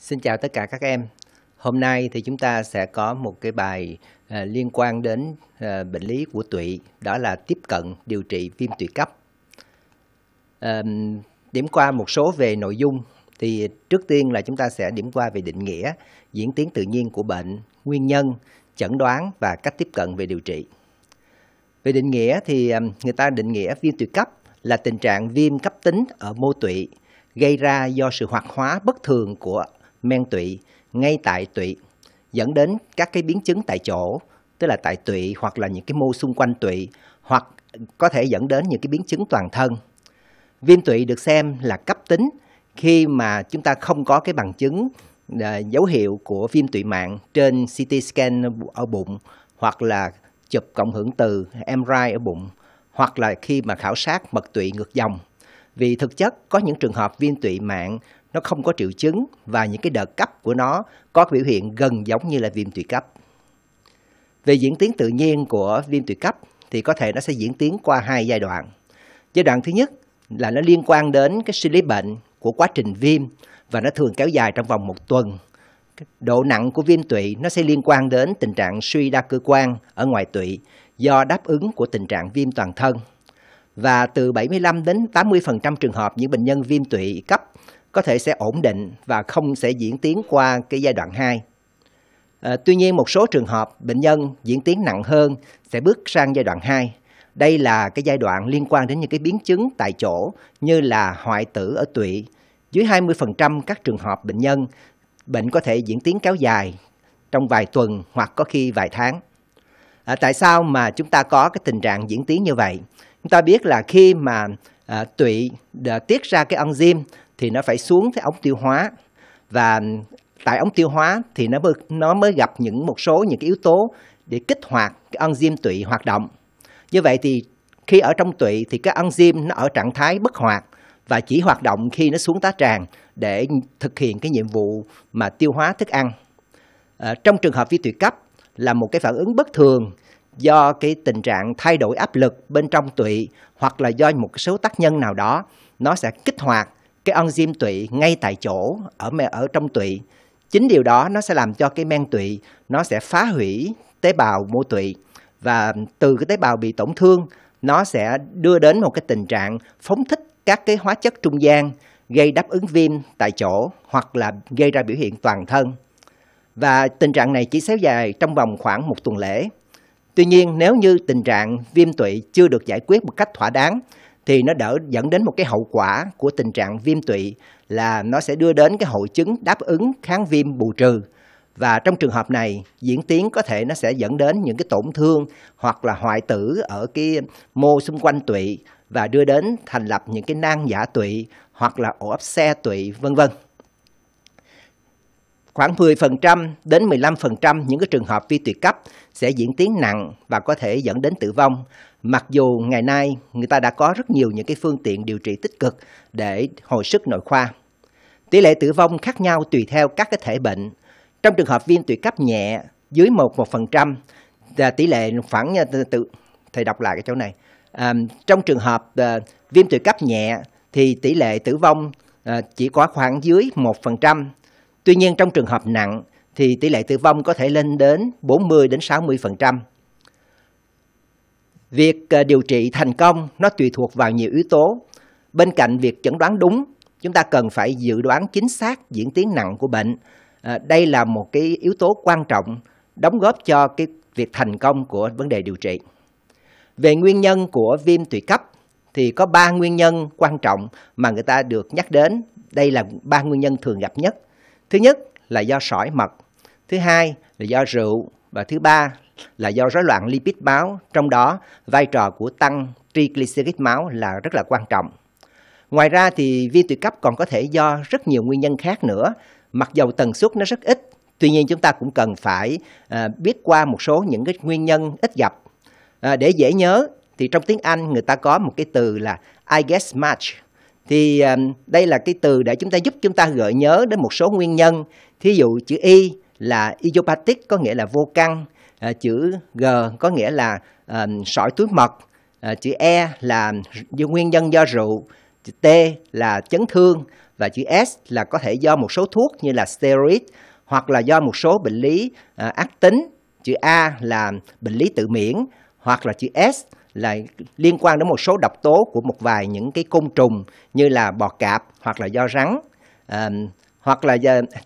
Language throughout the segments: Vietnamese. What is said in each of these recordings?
Xin chào tất cả các em. Hôm nay thì chúng ta sẽ có một cái bài à, liên quan đến à, bệnh lý của tụy, đó là tiếp cận điều trị viêm tụy cấp. điểm qua một số về nội dung thì trước tiên là chúng ta sẽ điểm qua về định nghĩa, diễn tiến tự nhiên của bệnh, nguyên nhân, chẩn đoán và cách tiếp cận về điều trị. Về định nghĩa thì người ta định nghĩa viêm tụy cấp là tình trạng viêm cấp tính ở mô tụy gây ra do sự hoạt hóa bất thường của men tụy ngay tại tụy dẫn đến các cái biến chứng tại chỗ tức là tại tụy hoặc là những cái mô xung quanh tụy hoặc có thể dẫn đến những cái biến chứng toàn thân viêm tụy được xem là cấp tính khi mà chúng ta không có cái bằng chứng à, dấu hiệu của viêm tụy mạng trên CT scan ở bụng hoặc là chụp cộng hưởng từ MRI ở bụng hoặc là khi mà khảo sát mật tụy ngược dòng. Vì thực chất có những trường hợp viêm tụy mạng nó không có triệu chứng và những cái đợt cấp của nó có biểu hiện gần giống như là viêm tụy cấp. Về diễn tiến tự nhiên của viêm tụy cấp thì có thể nó sẽ diễn tiến qua hai giai đoạn. Giai đoạn thứ nhất là nó liên quan đến cái sinh lý bệnh của quá trình viêm và nó thường kéo dài trong vòng một tuần. Độ nặng của viêm tụy nó sẽ liên quan đến tình trạng suy đa cơ quan ở ngoài tụy do đáp ứng của tình trạng viêm toàn thân. Và từ 75 đến 80% trường hợp những bệnh nhân viêm tụy cấp có thể sẽ ổn định và không sẽ diễn tiến qua cái giai đoạn 2. À, ờ, tuy nhiên một số trường hợp bệnh nhân diễn tiến nặng hơn sẽ bước sang giai đoạn 2. Đây là cái giai đoạn liên quan đến những cái biến chứng tại chỗ như là hoại tử ở tụy. Dưới 20% các trường hợp bệnh nhân bệnh có thể diễn tiến kéo dài trong vài tuần hoặc có khi vài tháng. À, tại sao mà chúng ta có cái tình trạng diễn tiến như vậy? Chúng ta biết là khi mà à, tụy tiết ra cái enzyme thì nó phải xuống cái ống tiêu hóa và tại ống tiêu hóa thì nó mới, nó mới gặp những một số những cái yếu tố để kích hoạt cái enzyme tụy hoạt động. Như vậy thì khi ở trong tụy thì cái enzyme nó ở trạng thái bất hoạt và chỉ hoạt động khi nó xuống tá tràng để thực hiện cái nhiệm vụ mà tiêu hóa thức ăn. À, trong trường hợp vi tụy cấp là một cái phản ứng bất thường do cái tình trạng thay đổi áp lực bên trong tụy hoặc là do một số tác nhân nào đó nó sẽ kích hoạt cái enzyme tụy ngay tại chỗ ở ở trong tụy. Chính điều đó nó sẽ làm cho cái men tụy nó sẽ phá hủy tế bào mô tụy và từ cái tế bào bị tổn thương nó sẽ đưa đến một cái tình trạng phóng thích các cái hóa chất trung gian gây đáp ứng viêm tại chỗ hoặc là gây ra biểu hiện toàn thân. Và tình trạng này chỉ kéo dài trong vòng khoảng một tuần lễ. Tuy nhiên, nếu như tình trạng viêm tụy chưa được giải quyết một cách thỏa đáng thì nó đỡ dẫn đến một cái hậu quả của tình trạng viêm tụy là nó sẽ đưa đến cái hội chứng đáp ứng kháng viêm bù trừ và trong trường hợp này diễn tiến có thể nó sẽ dẫn đến những cái tổn thương hoặc là hoại tử ở cái mô xung quanh tụy và đưa đến thành lập những cái nang giả tụy hoặc là ổ áp xe tụy vân vân. Khoảng 10% đến 15% những cái trường hợp vi tụy cấp sẽ diễn tiến nặng và có thể dẫn đến tử vong Mặc dù ngày nay người ta đã có rất nhiều những cái phương tiện điều trị tích cực để hồi sức nội khoa. Tỷ lệ tử vong khác nhau tùy theo các cái thể bệnh. Trong trường hợp viêm tụy cấp nhẹ dưới 1 1% là tỷ lệ khoảng à, tự thầy đọc lại cái chỗ này. À, trong trường hợp à, viêm tụy cấp nhẹ thì tỷ lệ tử vong à, chỉ có khoảng dưới 1%. Tuy nhiên trong trường hợp nặng thì tỷ lệ tử vong có thể lên đến 40 đến 60%. Việc ờ, điều trị thành công nó tùy thuộc vào nhiều yếu tố. Bên cạnh việc chẩn đoán đúng, chúng ta cần phải dự đoán chính xác diễn tiến nặng của bệnh. Ờ, đây là một cái yếu tố quan trọng đóng góp cho cái việc thành công của vấn đề điều trị. Về nguyên nhân của viêm tụy cấp thì có ba nguyên nhân quan trọng mà người ta được nhắc đến. Đây là ba nguyên nhân thường gặp nhất. Thứ nhất là do sỏi mật, thứ hai là do rượu và thứ ba là do rối loạn lipid máu, trong đó vai trò của tăng triglycerid máu là rất là quan trọng. Ngoài ra thì viêm tụy cấp còn có thể do rất nhiều nguyên nhân khác nữa, mặc dầu tần suất nó rất ít, tuy nhiên chúng ta cũng cần phải à, biết qua một số những cái nguyên nhân ít gặp. À, để dễ nhớ thì trong tiếng Anh người ta có một cái từ là I guess match. Thì à, đây là cái từ để chúng ta giúp chúng ta gợi nhớ đến một số nguyên nhân. Thí dụ chữ Y là idiopathic có nghĩa là vô căn, À, chữ G có nghĩa là à, sỏi túi mật, à, chữ E là nguyên nhân do rượu, chữ T là chấn thương và chữ S là có thể do một số thuốc như là steroid hoặc là do một số bệnh lý ác tính, chữ A là bệnh lý tự miễn hoặc là chữ S là liên quan đến một số độc tố của một vài những cái côn trùng như là bọ cạp hoặc là do rắn à, hoặc là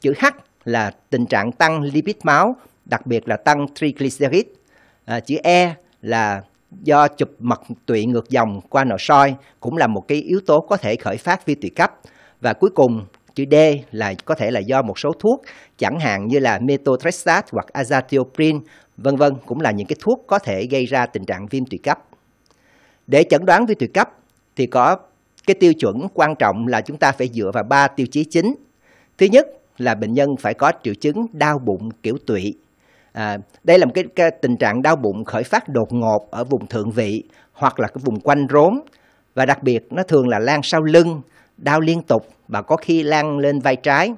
chữ H là tình trạng tăng lipid máu đặc biệt là tăng triglycerid. À, chữ E là do chụp mật tụy ngược dòng qua nội soi cũng là một cái yếu tố có thể khởi phát vi tụy cấp. Và cuối cùng chữ D là có thể là do một số thuốc chẳng hạn như là methotrexate hoặc azathioprine vân vân cũng là những cái thuốc có thể gây ra tình trạng viêm tụy cấp. Để chẩn đoán viêm tụy cấp thì có cái tiêu chuẩn quan trọng là chúng ta phải dựa vào ba tiêu chí chính. Thứ nhất là bệnh nhân phải có triệu chứng đau bụng kiểu tụy. À, đây là một cái, cái tình trạng đau bụng khởi phát đột ngột ở vùng thượng vị hoặc là cái vùng quanh rốn và đặc biệt nó thường là lan sau lưng, đau liên tục và có khi lan lên vai trái.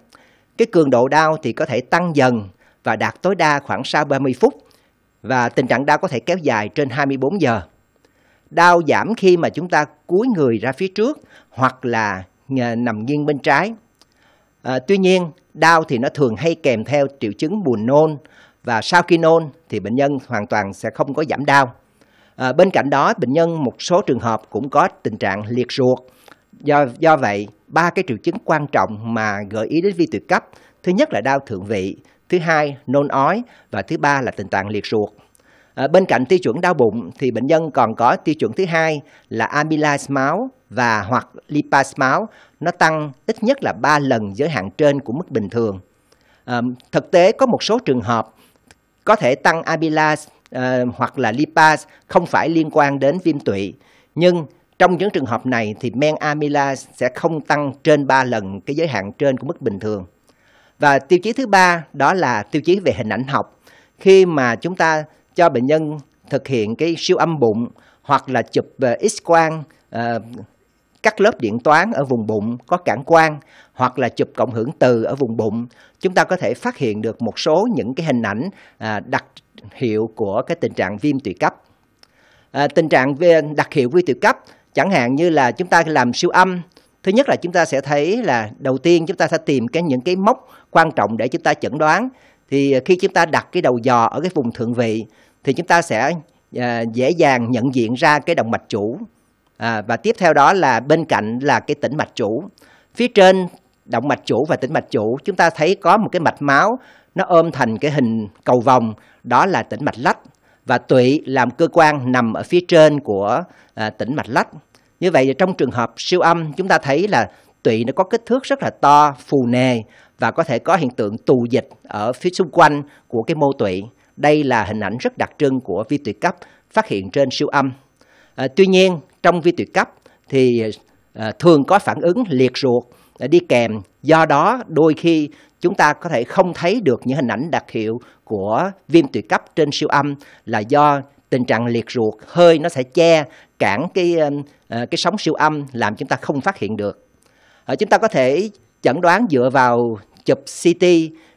Cái cường độ đau thì có thể tăng dần và đạt tối đa khoảng sau 30 phút và tình trạng đau có thể kéo dài trên 24 giờ. Đau giảm khi mà chúng ta cúi người ra phía trước hoặc là nằm nghiêng bên trái. À, tuy nhiên, đau thì nó thường hay kèm theo triệu chứng buồn nôn và sau khi nôn thì bệnh nhân hoàn toàn sẽ không có giảm đau. À, bên cạnh đó, bệnh nhân một số trường hợp cũng có tình trạng liệt ruột. Do, do vậy, ba cái triệu chứng quan trọng mà gợi ý đến vi tuyệt cấp, thứ nhất là đau thượng vị, thứ hai nôn ói và thứ ba là tình trạng liệt ruột. À, bên cạnh tiêu chuẩn đau bụng thì bệnh nhân còn có tiêu chuẩn thứ hai là amylase máu và hoặc lipase máu nó tăng ít nhất là 3 lần giới hạn trên của mức bình thường. À, thực tế có một số trường hợp có thể tăng amylase uh, hoặc là lipase không phải liên quan đến viêm tụy, nhưng trong những trường hợp này thì men amylase sẽ không tăng trên 3 lần cái giới hạn trên của mức bình thường. Và tiêu chí thứ ba đó là tiêu chí về hình ảnh học. Khi mà chúng ta cho bệnh nhân thực hiện cái siêu âm bụng hoặc là chụp ờ, x quang uh, các lớp điện toán ở vùng bụng có cản quang hoặc là chụp cộng hưởng từ ở vùng bụng chúng ta có thể phát hiện được một số những cái hình ảnh à, đặc hiệu của cái tình trạng viêm tụy cấp à, tình trạng đặc hiệu viêm tụy cấp chẳng hạn như là chúng ta làm siêu âm thứ nhất là chúng ta sẽ thấy là đầu tiên chúng ta sẽ tìm cái những cái mốc quan trọng để chúng ta chẩn đoán thì khi chúng ta đặt cái đầu dò ở cái vùng thượng vị thì chúng ta sẽ à, dễ dàng nhận diện ra cái động mạch chủ à, và tiếp theo đó là bên cạnh là cái tĩnh mạch chủ phía trên động mạch chủ và tĩnh mạch chủ chúng ta thấy có một cái mạch máu nó ôm thành cái hình cầu vòng đó là tĩnh mạch lách và tụy làm cơ quan nằm ở phía trên của à, tĩnh mạch lách như vậy trong trường hợp siêu âm chúng ta thấy là tụy nó có kích thước rất là to phù nề và có thể có hiện tượng tù dịch ở phía xung quanh của cái mô tụy đây là hình ảnh rất đặc trưng của vi tụy cấp phát hiện trên siêu âm à, tuy nhiên trong vi tụy cấp thì à, thường có phản ứng liệt ruột đi kèm do đó đôi khi chúng ta có thể không thấy được những hình ảnh đặc hiệu của viêm tụy cấp trên siêu âm là do tình trạng liệt ruột hơi nó sẽ che cản cái um, ờ, cái sóng siêu âm làm chúng ta không phát hiện được ờ, chúng ta có thể chẩn đoán dựa vào chụp CT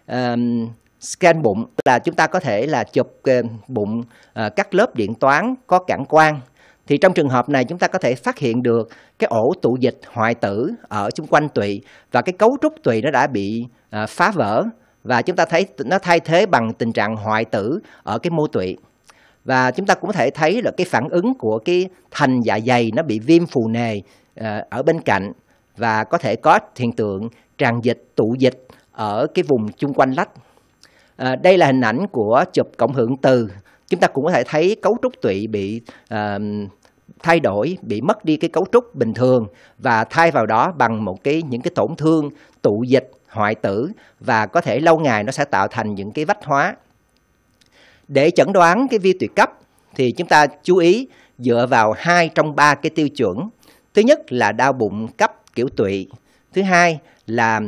um, scan bụng là chúng ta có thể là chụp um, bụng uh, các lớp điện toán có cản quang thì trong trường hợp này chúng ta có thể phát hiện được cái ổ tụ dịch hoại tử ở xung quanh tụy và cái cấu trúc tụy nó đã bị à, phá vỡ và chúng ta thấy nó thay thế bằng tình trạng hoại tử ở cái mô tụy. Và chúng ta cũng có thể thấy là cái phản ứng của cái thành dạ dày nó bị viêm phù nề à, ở bên cạnh và có thể có hiện tượng tràn dịch, tụ dịch ở cái vùng chung quanh lách. À, đây là hình ảnh của chụp cộng hưởng từ chúng ta cũng có thể thấy cấu trúc tụy bị uh, thay đổi bị mất đi cái cấu trúc bình thường và thay vào đó bằng một cái những cái tổn thương tụ dịch hoại tử và có thể lâu ngày nó sẽ tạo thành những cái vách hóa để chẩn đoán cái vi tụy cấp thì chúng ta chú ý dựa vào hai trong ba cái tiêu chuẩn thứ nhất là đau bụng cấp kiểu tụy thứ hai là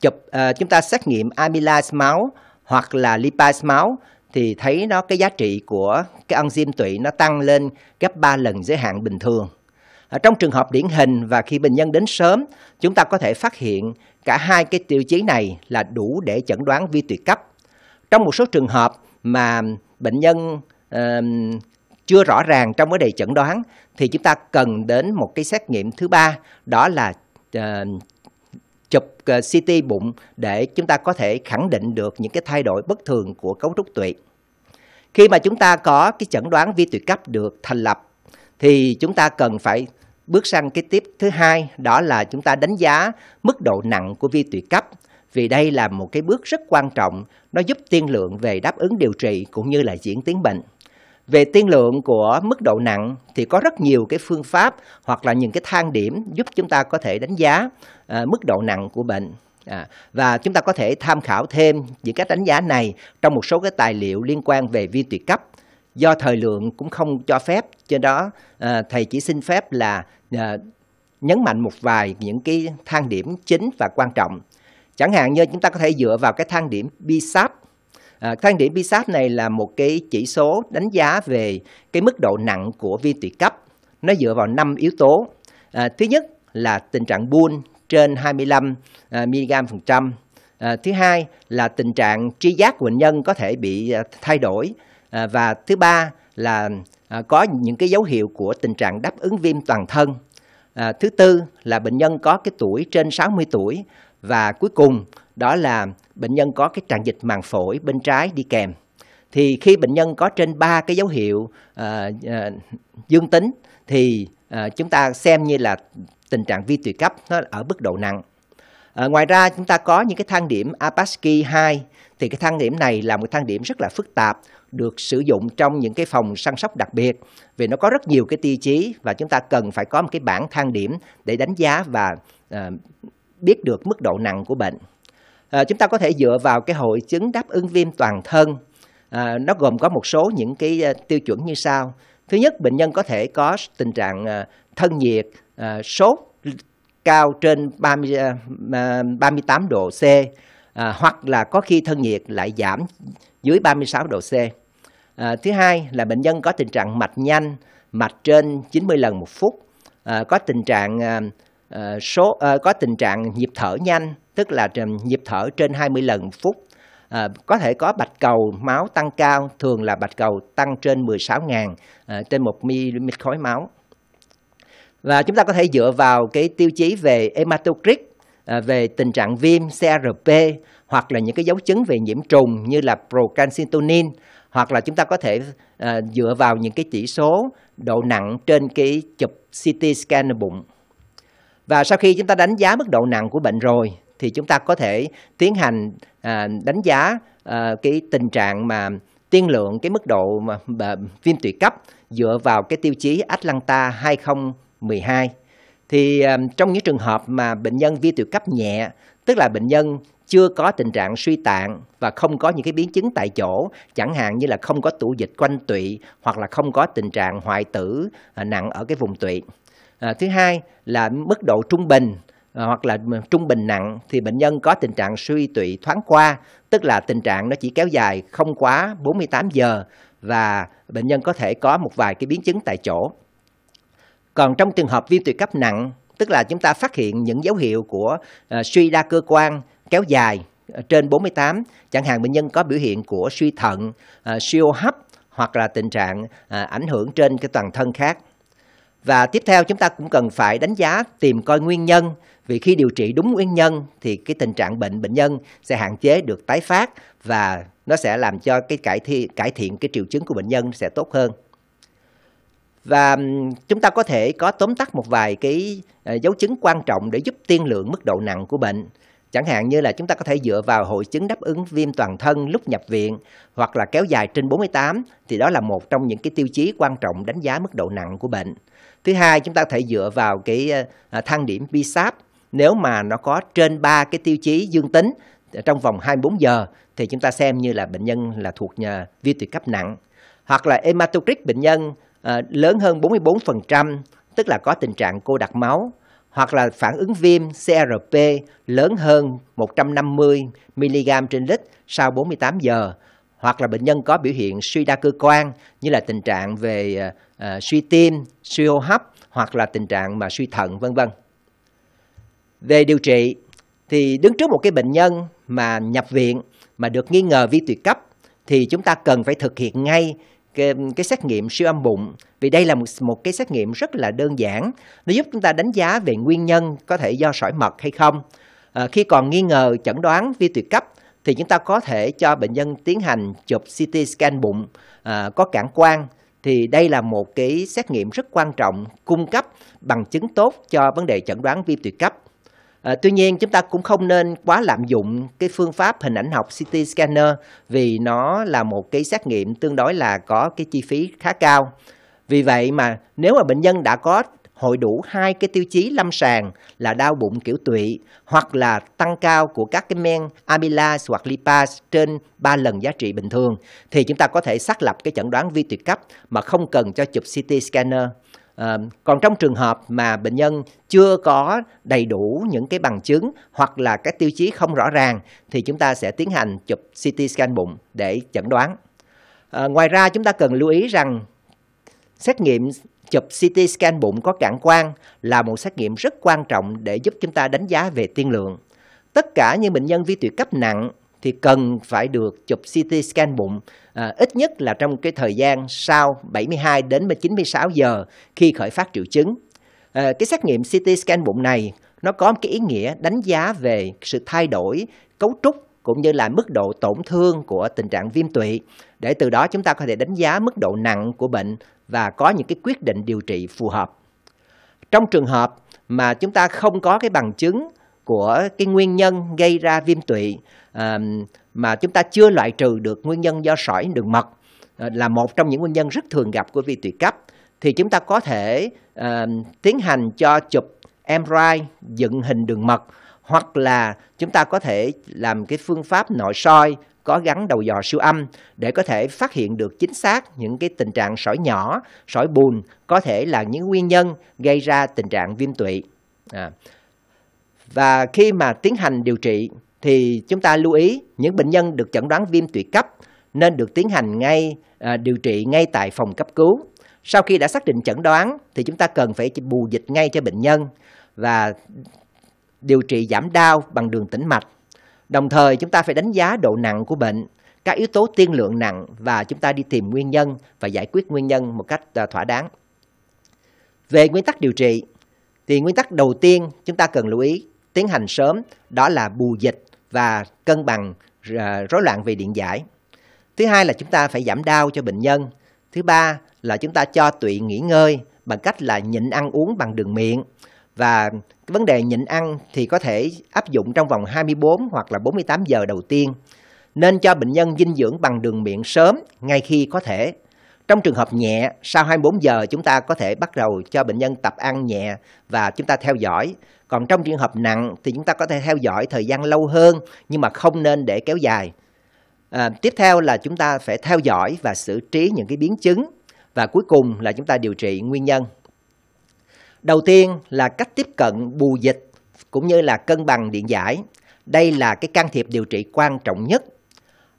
chụp uh, chúng ta xét nghiệm amylase máu hoặc là lipase máu thì thấy nó cái giá trị của cái enzyme tụy nó tăng lên gấp 3 lần giới hạn bình thường. Ở trong trường hợp điển hình và khi bệnh nhân đến sớm, chúng ta có thể phát hiện cả hai cái tiêu chí này là đủ để chẩn đoán vi tụy cấp. Trong một số trường hợp mà bệnh nhân uh, chưa rõ ràng trong cái đề chẩn đoán thì chúng ta cần đến một cái xét nghiệm thứ ba đó là uh, CT ờ, bụng để chúng ta có thể khẳng định được những cái thay đổi bất thường của cấu trúc tụy. Khi mà chúng ta có cái chẩn đoán vi tụy cấp được thành lập thì chúng ta cần phải bước sang cái tiếp thứ hai đó là chúng ta đánh giá mức độ nặng của vi tụy cấp vì đây là một cái bước rất quan trọng nó giúp tiên lượng về đáp ứng điều trị cũng như là diễn tiến bệnh. Về tiên lượng của mức độ nặng thì có rất nhiều cái phương pháp hoặc là những cái thang điểm giúp chúng ta có thể đánh giá à, mức độ nặng của bệnh. À, và chúng ta có thể tham khảo thêm những cái đánh giá này trong một số cái tài liệu liên quan về vi tuyệt cấp. Do thời lượng cũng không cho phép, cho đó à, thầy chỉ xin phép là à, nhấn mạnh một vài những cái thang điểm chính và quan trọng. Chẳng hạn như chúng ta có thể dựa vào cái thang điểm BSAP thang à, điểm PSAT này là một cái chỉ số đánh giá về cái mức độ nặng của viêm tụy cấp. Nó dựa vào 5 yếu tố. À, thứ nhất là tình trạng buôn trên 25 à, mg phần trăm. À, thứ hai là tình trạng tri giác của bệnh nhân có thể bị à, thay đổi. À, và thứ ba là à, có những cái dấu hiệu của tình trạng đáp ứng viêm toàn thân. À, thứ tư là bệnh nhân có cái tuổi trên 60 tuổi và cuối cùng đó là bệnh nhân có cái tràn dịch màng phổi bên trái đi kèm. Thì khi bệnh nhân có trên ba cái dấu hiệu à, à, dương tính thì à, chúng ta xem như là tình trạng vi tụy cấp nó ở mức độ nặng. À, ngoài ra chúng ta có những cái thang điểm Apaski 2 thì cái thang điểm này là một thang điểm rất là phức tạp được sử dụng trong những cái phòng săn sóc đặc biệt vì nó có rất nhiều cái tiêu chí và chúng ta cần phải có một cái bảng thang điểm để đánh giá và à, biết được mức độ nặng của bệnh. À, chúng ta có thể dựa vào cái hội chứng đáp ứng viêm toàn thân. À, nó gồm có một số những cái à, tiêu chuẩn như sau. Thứ nhất, bệnh nhân có thể có tình trạng à, thân nhiệt, à, sốt cao trên 30, à, 38 à, độ C à, hoặc là có khi thân nhiệt lại giảm dưới 36 độ C. À, thứ hai là bệnh nhân có tình trạng mạch nhanh, mạch trên 90 lần một phút, à, có tình trạng Ờ, số uh, có tình trạng nhịp thở nhanh tức là nhịp thở trên 20 lần phút À, có thể có bạch cầu máu tăng cao, thường là bạch cầu tăng trên 16.000 à, trên 1 mm khối máu. Và chúng ta có thể dựa vào cái tiêu chí về hematocrit, à, về tình trạng viêm CRP hoặc là những cái dấu chứng về nhiễm trùng như là procalcitonin hoặc là chúng ta có thể à, dựa vào những cái chỉ số độ nặng trên cái chụp CT scan bụng và sau khi chúng ta đánh giá mức độ nặng của bệnh rồi thì chúng ta có thể tiến hành à, đánh giá à, cái tình trạng mà tiên lượng cái mức độ mà, viêm tụy cấp dựa vào cái tiêu chí Atlanta 2012. Thì à, trong những trường hợp mà bệnh nhân viêm tụy cấp nhẹ, tức là bệnh nhân chưa có tình trạng suy tạng và không có những cái biến chứng tại chỗ, chẳng hạn như là không có tụ dịch quanh tụy hoặc là không có tình trạng hoại tử à, nặng ở cái vùng tụy à, thứ hai là mức độ trung bình à, hoặc là trung bình nặng thì bệnh nhân có tình trạng suy tụy thoáng qua, tức là tình trạng nó chỉ kéo dài không quá 48 giờ và bệnh nhân có thể có một vài cái biến chứng tại chỗ. Còn trong trường hợp viêm tụy cấp nặng, tức là chúng ta phát hiện những dấu hiệu của à, suy đa cơ quan kéo dài à, trên 48, chẳng hạn bệnh nhân có biểu hiện của suy thận, suy hô hấp hoặc là tình trạng ảnh hưởng trên cái toàn thân khác và tiếp theo chúng ta cũng cần phải đánh giá tìm coi nguyên nhân vì khi điều trị đúng nguyên nhân thì cái tình trạng bệnh bệnh nhân sẽ hạn chế được tái phát và nó sẽ làm cho cái cải thiện cải thiện cái triệu chứng của bệnh nhân sẽ tốt hơn. Và chúng ta có thể có tóm tắt một vài cái ờ, dấu chứng quan trọng để giúp tiên lượng mức độ nặng của bệnh. Chẳng hạn như là chúng ta có thể dựa vào hội chứng đáp ứng viêm toàn thân lúc nhập viện hoặc là kéo dài trên 48 thì đó là một trong những cái tiêu chí quan trọng đánh giá mức độ nặng của bệnh. Thứ hai chúng ta có thể dựa vào cái ờ, à, thang điểm PSAP nếu mà nó có trên ba cái tiêu chí dương tính trong vòng 24 giờ thì chúng ta xem như là bệnh nhân là thuộc nhà viêm tuyệt cấp nặng hoặc là hematocrit bệnh nhân ờ, lớn hơn 44% tức là có tình trạng cô đặc máu hoặc là phản ứng viêm CRP lớn hơn 150 mg trên lít sau 48 giờ hoặc là bệnh nhân có biểu hiện suy đa cơ quan như là tình trạng về uh, suy tim, suy hô hấp hoặc là tình trạng mà suy thận vân vân. Về điều trị thì đứng trước một cái bệnh nhân mà nhập viện mà được nghi ngờ vi tuyệt cấp thì chúng ta cần phải thực hiện ngay cái, cái xét nghiệm siêu âm bụng vì đây là một, một cái xét nghiệm rất là đơn giản nó giúp chúng ta đánh giá về nguyên nhân có thể do sỏi mật hay không à, khi còn nghi ngờ chẩn đoán vi tuyệt cấp thì chúng ta có thể cho bệnh nhân tiến hành chụp CT scan bụng à, có cản quang thì đây là một cái xét nghiệm rất quan trọng cung cấp bằng chứng tốt cho vấn đề chẩn đoán viêm tụy cấp. À, tuy nhiên chúng ta cũng không nên quá lạm dụng cái phương pháp hình ảnh học CT scanner vì nó là một cái xét nghiệm tương đối là có cái chi phí khá cao. Vì vậy mà nếu mà bệnh nhân đã có hội đủ hai cái tiêu chí lâm sàng là đau bụng kiểu tụy hoặc là tăng cao của các cái men amylase hoặc lipase trên 3 lần giá trị bình thường thì chúng ta có thể xác lập cái chẩn đoán vi tuyệt cấp mà không cần cho chụp CT scanner. À, còn trong trường hợp mà bệnh nhân chưa có đầy đủ những cái bằng chứng hoặc là cái tiêu chí không rõ ràng thì chúng ta sẽ tiến hành chụp CT scan bụng để chẩn đoán. À, ngoài ra chúng ta cần lưu ý rằng xét nghiệm chụp CT scan bụng có cản quang là một xét nghiệm rất quan trọng để giúp chúng ta đánh giá về tiên lượng. Tất cả những bệnh nhân vi tụy cấp nặng thì cần phải được chụp CT scan bụng à, ít nhất là trong cái thời gian sau 72 đến 96 giờ khi khởi phát triệu chứng. À, cái xét nghiệm CT scan bụng này nó có một cái ý nghĩa đánh giá về sự thay đổi cấu trúc cũng như là mức độ tổn thương của tình trạng viêm tụy để từ đó chúng ta có thể đánh giá mức độ nặng của bệnh và có những cái quyết định điều trị phù hợp. Trong trường hợp mà chúng ta không có cái bằng chứng của cái nguyên nhân gây ra viêm tụy mà chúng ta chưa loại trừ được nguyên nhân do sỏi đường mật ờ, là một trong những nguyên nhân rất thường gặp của vi tụy cấp thì chúng ta có thể tiến hành cho chụp MRI dựng hình đường mật hoặc là chúng ta có thể làm cái phương pháp nội soi có gắn đầu dò siêu âm để có thể phát hiện được chính xác những cái tình trạng sỏi nhỏ, sỏi bùn có thể là những nguyên nhân gây ra tình trạng viêm tụy. À. Và khi mà tiến hành điều trị thì chúng ta lưu ý những bệnh nhân được chẩn đoán viêm tụy cấp nên được tiến hành ngay à, điều trị ngay tại phòng cấp cứu. Sau khi đã xác định chẩn đoán thì chúng ta cần phải bù dịch ngay cho bệnh nhân và điều trị giảm đau bằng đường tĩnh mạch Đồng thời chúng ta phải đánh giá độ nặng của bệnh, các yếu tố tiên lượng nặng và chúng ta đi tìm nguyên nhân và giải quyết nguyên nhân một cách ờ, thỏa đáng. Về nguyên tắc điều trị thì nguyên tắc đầu tiên chúng ta cần lưu ý tiến hành sớm đó là bù dịch và cân bằng ờ, rối loạn về điện giải. Thứ hai là chúng ta phải giảm đau cho bệnh nhân. Thứ ba là chúng ta cho tụy nghỉ ngơi bằng cách là nhịn ăn uống bằng đường miệng và cái vấn đề nhịn ăn thì có thể áp dụng trong vòng 24 hoặc là 48 giờ đầu tiên. Nên cho bệnh nhân dinh dưỡng bằng đường miệng sớm ngay khi có thể. Trong trường hợp nhẹ, sau 24 giờ chúng ta có thể bắt đầu cho bệnh nhân tập ăn nhẹ và chúng ta theo dõi. Còn trong trường hợp nặng thì chúng ta có thể theo dõi thời gian lâu hơn nhưng mà không nên để kéo dài. À, tiếp theo là chúng ta phải theo dõi và xử trí những cái biến chứng và cuối cùng là chúng ta điều trị nguyên nhân Đầu tiên là cách tiếp cận bù dịch cũng như là cân bằng điện giải. Đây là cái can thiệp điều trị quan trọng nhất.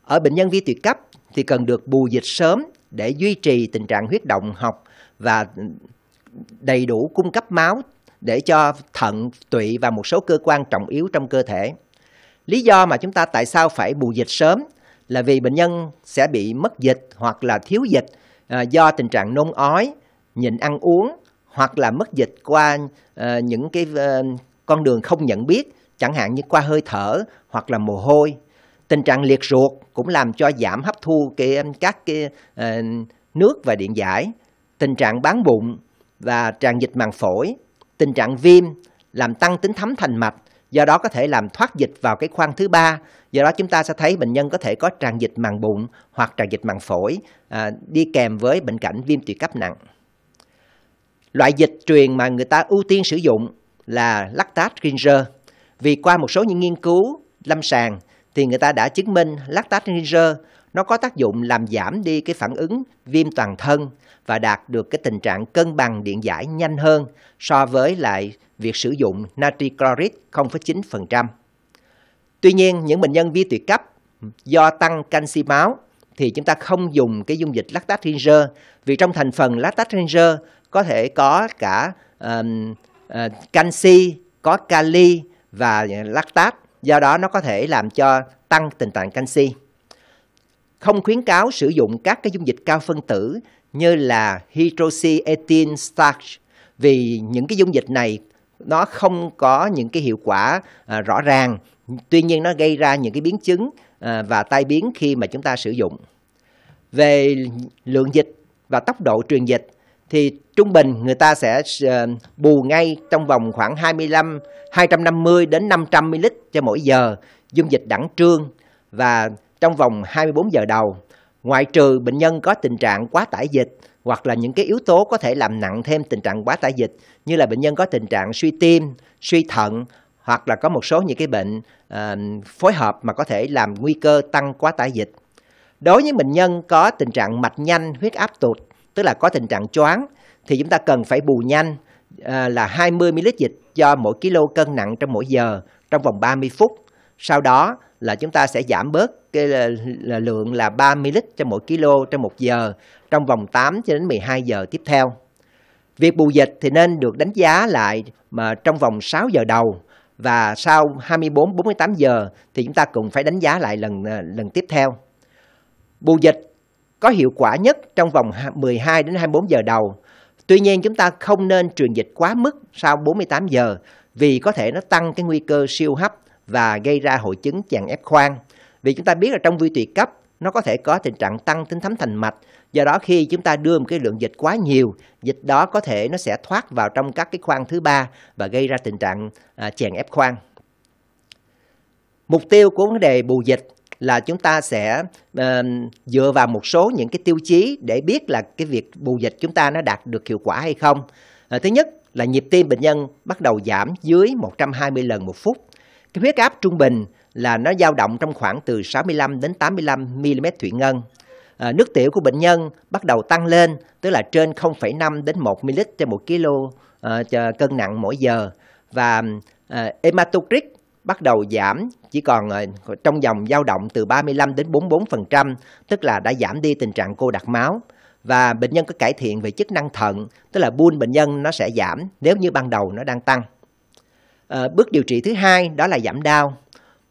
Ở bệnh nhân vi tuyệt cấp thì cần được bù dịch sớm để duy trì tình trạng huyết động học và đầy đủ cung cấp máu để cho thận, tụy và một số cơ quan trọng yếu trong cơ thể. Lý do mà chúng ta tại sao phải bù dịch sớm là vì bệnh nhân sẽ bị mất dịch hoặc là thiếu dịch à, do tình trạng nôn ói, nhịn ăn uống hoặc là mất dịch qua uh, những cái uh, con đường không nhận biết chẳng hạn như qua hơi thở hoặc là mồ hôi tình trạng liệt ruột cũng làm cho giảm hấp thu cái các cái uh, nước và điện giải tình trạng bán bụng và tràn dịch màng phổi tình trạng viêm làm tăng tính thấm thành mạch do đó có thể làm thoát dịch vào cái khoang thứ ba do đó chúng ta sẽ thấy bệnh nhân có thể có tràn dịch màng bụng hoặc tràn dịch màng phổi à, đi kèm với bệnh cảnh viêm tụy cấp nặng Loại dịch truyền mà người ta ưu tiên sử dụng là lactate ginger. Vì qua một số những nghiên cứu lâm sàng thì người ta đã chứng minh lactate ginger nó có tác dụng làm giảm đi cái phản ứng viêm toàn thân và đạt được cái tình trạng cân bằng điện giải nhanh hơn so với lại việc sử dụng natri chloride 0,9%. Tuy nhiên, những bệnh nhân vi tuyệt cấp do tăng canxi máu thì chúng ta không dùng cái dung dịch lactate ginger vì trong thành phần lactate ginger có thể có cả um, uh, canxi, có kali và lactat do đó nó có thể làm cho tăng tình trạng canxi. Không khuyến cáo sử dụng các cái dung dịch cao phân tử như là hydroxyethyl starch vì những cái dung dịch này nó không có những cái hiệu quả à, rõ ràng tuy nhiên nó gây ra những cái biến chứng à, và tai biến khi mà chúng ta sử dụng về lượng dịch và tốc độ truyền dịch thì trung bình người ta sẽ ờ, bù ngay trong vòng khoảng 25 250 đến 500 ml cho mỗi giờ dung dịch đẳng trương và trong vòng 24 giờ đầu. Ngoại trừ bệnh nhân có tình trạng quá tải dịch hoặc là những cái yếu tố có thể làm nặng thêm tình trạng quá tải dịch như là bệnh nhân có tình trạng suy tim, suy thận hoặc là có một số những cái bệnh uh, phối hợp mà có thể làm nguy cơ tăng quá tải dịch. Đối với bệnh nhân có tình trạng mạch nhanh, huyết áp tụt tức là có tình trạng choáng thì chúng ta cần phải bù nhanh à, là 20 ml dịch cho mỗi kg cân nặng trong mỗi giờ trong vòng 30 phút. Sau đó là chúng ta sẽ giảm bớt cái à, là, lượng là 3 ml cho mỗi kg trong một giờ trong vòng 8 cho đến 12 giờ tiếp theo. Việc bù dịch thì nên được đánh giá lại mà trong vòng 6 giờ đầu và sau 24 48 giờ thì chúng ta cũng phải đánh giá lại lần à, lần tiếp theo. Bù dịch có hiệu quả nhất trong vòng 12 đến 24 giờ đầu. Tuy nhiên chúng ta không nên truyền dịch quá mức sau 48 giờ vì có thể nó tăng cái nguy cơ siêu hấp và gây ra hội chứng chèn ép khoang. Vì chúng ta biết là trong vi tụy cấp nó có thể có tình trạng tăng tính thấm thành mạch. Do đó khi chúng ta đưa một cái lượng dịch quá nhiều, dịch đó có thể nó sẽ thoát vào trong các cái khoang thứ ba và gây ra tình trạng à, chèn ép khoang. Mục tiêu của vấn đề bù dịch là chúng ta sẽ uh, dựa vào một số những cái tiêu chí để biết là cái việc bù dịch chúng ta nó đạt được hiệu quả hay không. Uh, thứ nhất là nhịp tim bệnh nhân bắt đầu giảm dưới 120 lần một phút. Cái huyết áp trung bình là nó dao động trong khoảng từ 65 đến 85 mm thủy ngân. À, nước tiểu của bệnh nhân bắt đầu tăng lên, tức là trên 0,5 đến 1 ml trên 1 kg à, cân nặng mỗi giờ và à, hematocrit bắt đầu giảm chỉ còn ờ, trong vòng dao động từ 35 đến 44%, tức là đã giảm đi tình trạng cô đặc máu và bệnh nhân có cải thiện về chức năng thận, tức là buôn bệnh nhân nó sẽ giảm nếu như ban đầu nó đang tăng. À, bước điều trị thứ hai đó là giảm đau.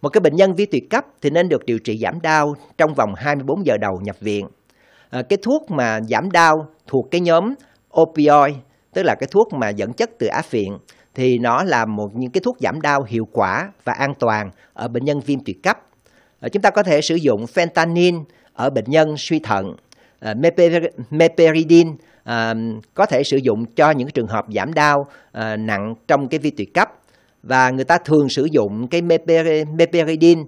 Một cái bệnh nhân vi tuyệt cấp thì nên được điều trị giảm đau trong vòng 24 giờ đầu nhập viện. À, cái thuốc mà giảm đau thuộc cái nhóm opioid, tức là cái thuốc mà dẫn chất từ á phiện thì nó là một những cái thuốc giảm đau hiệu quả và an toàn ở bệnh nhân viêm tụy cấp. Ờ, chúng ta có thể sử dụng fentanyl ở bệnh nhân suy thận, ờ, meperidine có thể sử dụng cho những trường hợp giảm đau ờ, nặng trong cái viêm tụy cấp và người ta thường sử dụng cái meperidine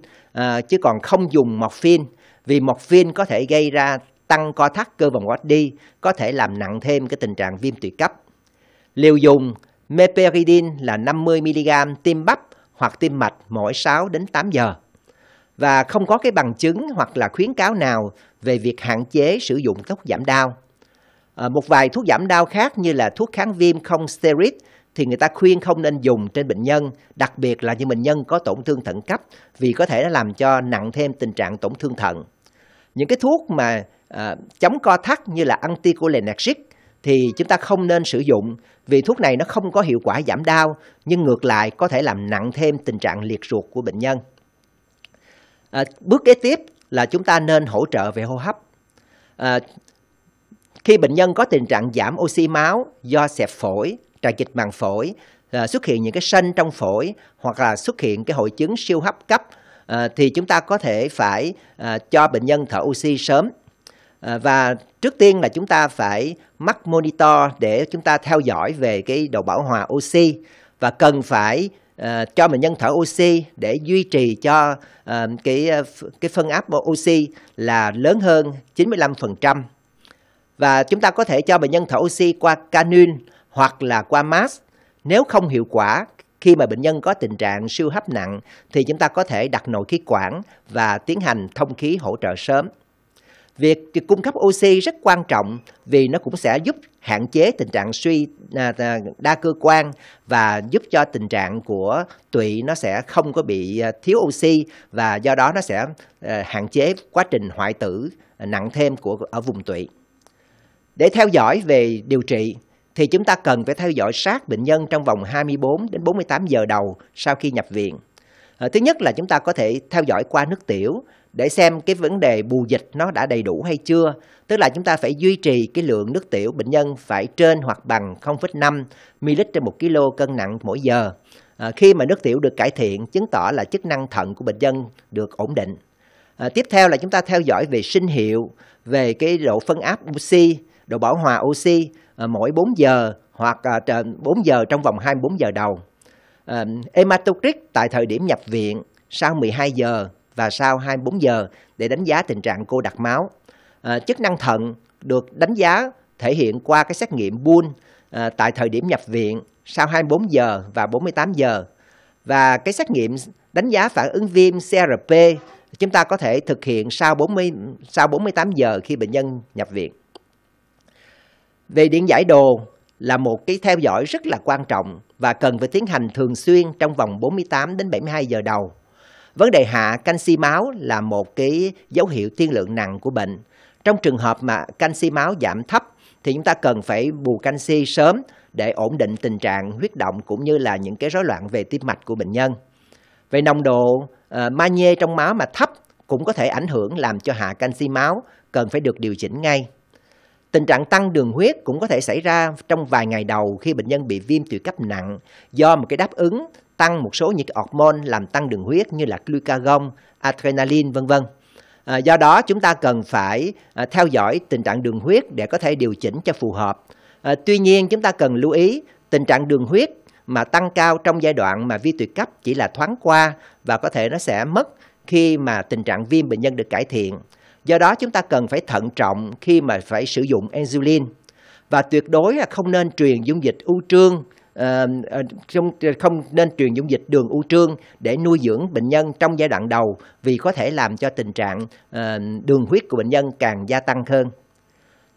chứ còn không dùng morphine vì morphine có thể gây ra tăng co thắt cơ vòng quát đi có thể làm nặng thêm cái tình trạng viêm tụy cấp liều dùng Meperidin là 50mg tiêm bắp hoặc tiêm mạch mỗi 6 đến 8 giờ. Và không có cái bằng chứng hoặc là khuyến cáo nào về việc hạn chế sử dụng thuốc giảm đau. À, một vài thuốc giảm đau khác như là thuốc kháng viêm không steroid thì người ta khuyên không nên dùng trên bệnh nhân, đặc biệt là những bệnh nhân có tổn thương thận cấp vì có thể nó làm cho nặng thêm tình trạng tổn thương thận. Những cái thuốc mà à, chống co thắt như là anticholinergic thì chúng ta không nên sử dụng vì thuốc này nó không có hiệu quả giảm đau nhưng ngược lại có thể làm nặng thêm tình trạng liệt ruột của bệnh nhân. À, bước kế tiếp là chúng ta nên hỗ trợ về hô hấp. À, khi bệnh nhân có tình trạng giảm oxy máu do xẹp phổi, tràn dịch màng phổi, à, xuất hiện những cái sanh trong phổi hoặc là xuất hiện cái hội chứng siêu hấp cấp à, thì chúng ta có thể phải à, cho bệnh nhân thở oxy sớm Ờ, và trước tiên là chúng ta phải mắc monitor để chúng ta theo dõi về cái độ bảo hòa oxy và cần phải uh, cho bệnh nhân thở oxy để duy trì cho uh, cái cái phân áp oxy là lớn hơn 95%. Và chúng ta có thể cho bệnh nhân thở oxy qua canun hoặc là qua mask. Nếu không hiệu quả khi mà bệnh nhân có tình trạng siêu hấp nặng thì chúng ta có thể đặt nội khí quản và tiến hành thông khí hỗ trợ sớm. Việc cung cấp oxy rất quan trọng vì nó cũng sẽ giúp hạn chế tình trạng suy à, à, đa cơ quan và giúp cho tình trạng của tụy nó sẽ không có bị à, thiếu oxy và do đó nó sẽ hạn chế quá trình hoại tử nặng thêm của ở vùng tụy. Để theo dõi về điều trị thì chúng ta cần phải theo dõi sát bệnh nhân trong vòng 24 đến 48 giờ đầu sau khi nhập viện. Ờ, thứ nhất là chúng ta có thể theo dõi qua nước tiểu để xem cái vấn đề bù dịch nó đã đầy đủ hay chưa. Tức là chúng ta phải duy trì cái lượng nước tiểu bệnh nhân phải trên hoặc bằng 0,5 ml trên 1 kg cân nặng mỗi giờ. À, khi mà nước tiểu được cải thiện, chứng tỏ là chức năng thận của bệnh nhân được ổn định. À, tiếp theo là chúng ta theo dõi về sinh hiệu, về cái độ phân áp oxy, độ bảo hòa oxy à, mỗi 4 giờ hoặc à, 4 giờ trong vòng 24 giờ đầu. À, hematocrit tại thời điểm nhập viện sau 12 giờ và sau 24 giờ để đánh giá tình trạng cô đặc máu. À, chức năng thận được đánh giá thể hiện qua cái xét nghiệm bull à, tại thời điểm nhập viện sau 24 giờ và 48 giờ. Và cái xét nghiệm đánh giá phản ứng viêm CRP chúng ta có thể thực hiện sau 40 sau 48 giờ khi bệnh nhân nhập viện. Về điện giải đồ là một cái theo dõi rất là quan trọng và cần phải tiến hành thường xuyên trong vòng 48 đến 72 giờ đầu Vấn đề hạ canxi máu là một cái dấu hiệu tiên lượng nặng của bệnh. Trong trường hợp mà canxi máu giảm thấp thì chúng ta cần phải bù canxi sớm để ổn định tình trạng huyết động cũng như là những cái rối loạn về tim mạch của bệnh nhân. Về nồng độ uh, ờ, magie trong máu mà thấp cũng có thể ảnh hưởng làm cho hạ canxi máu, cần phải được điều chỉnh ngay. Tình trạng tăng đường huyết cũng có thể xảy ra trong vài ngày đầu khi bệnh nhân bị viêm tụy cấp nặng do một cái đáp ứng tăng một số những cái hormone làm tăng đường huyết như là glucagon, adrenaline vân vân. À, do đó chúng ta cần phải à, theo dõi tình trạng đường huyết để có thể điều chỉnh cho phù hợp. À, tuy nhiên chúng ta cần lưu ý tình trạng đường huyết mà tăng cao trong giai đoạn mà vi tuyệt cấp chỉ là thoáng qua và có thể nó sẽ mất khi mà tình trạng viêm bệnh nhân được cải thiện. Do đó chúng ta cần phải thận trọng khi mà phải sử dụng insulin và tuyệt đối là không nên truyền dung dịch ưu trương trong ờ, ờ, không nên truyền dung dịch đường u trương để nuôi dưỡng bệnh nhân trong giai đoạn đầu vì có thể làm cho tình trạng đường huyết của bệnh nhân càng gia tăng hơn.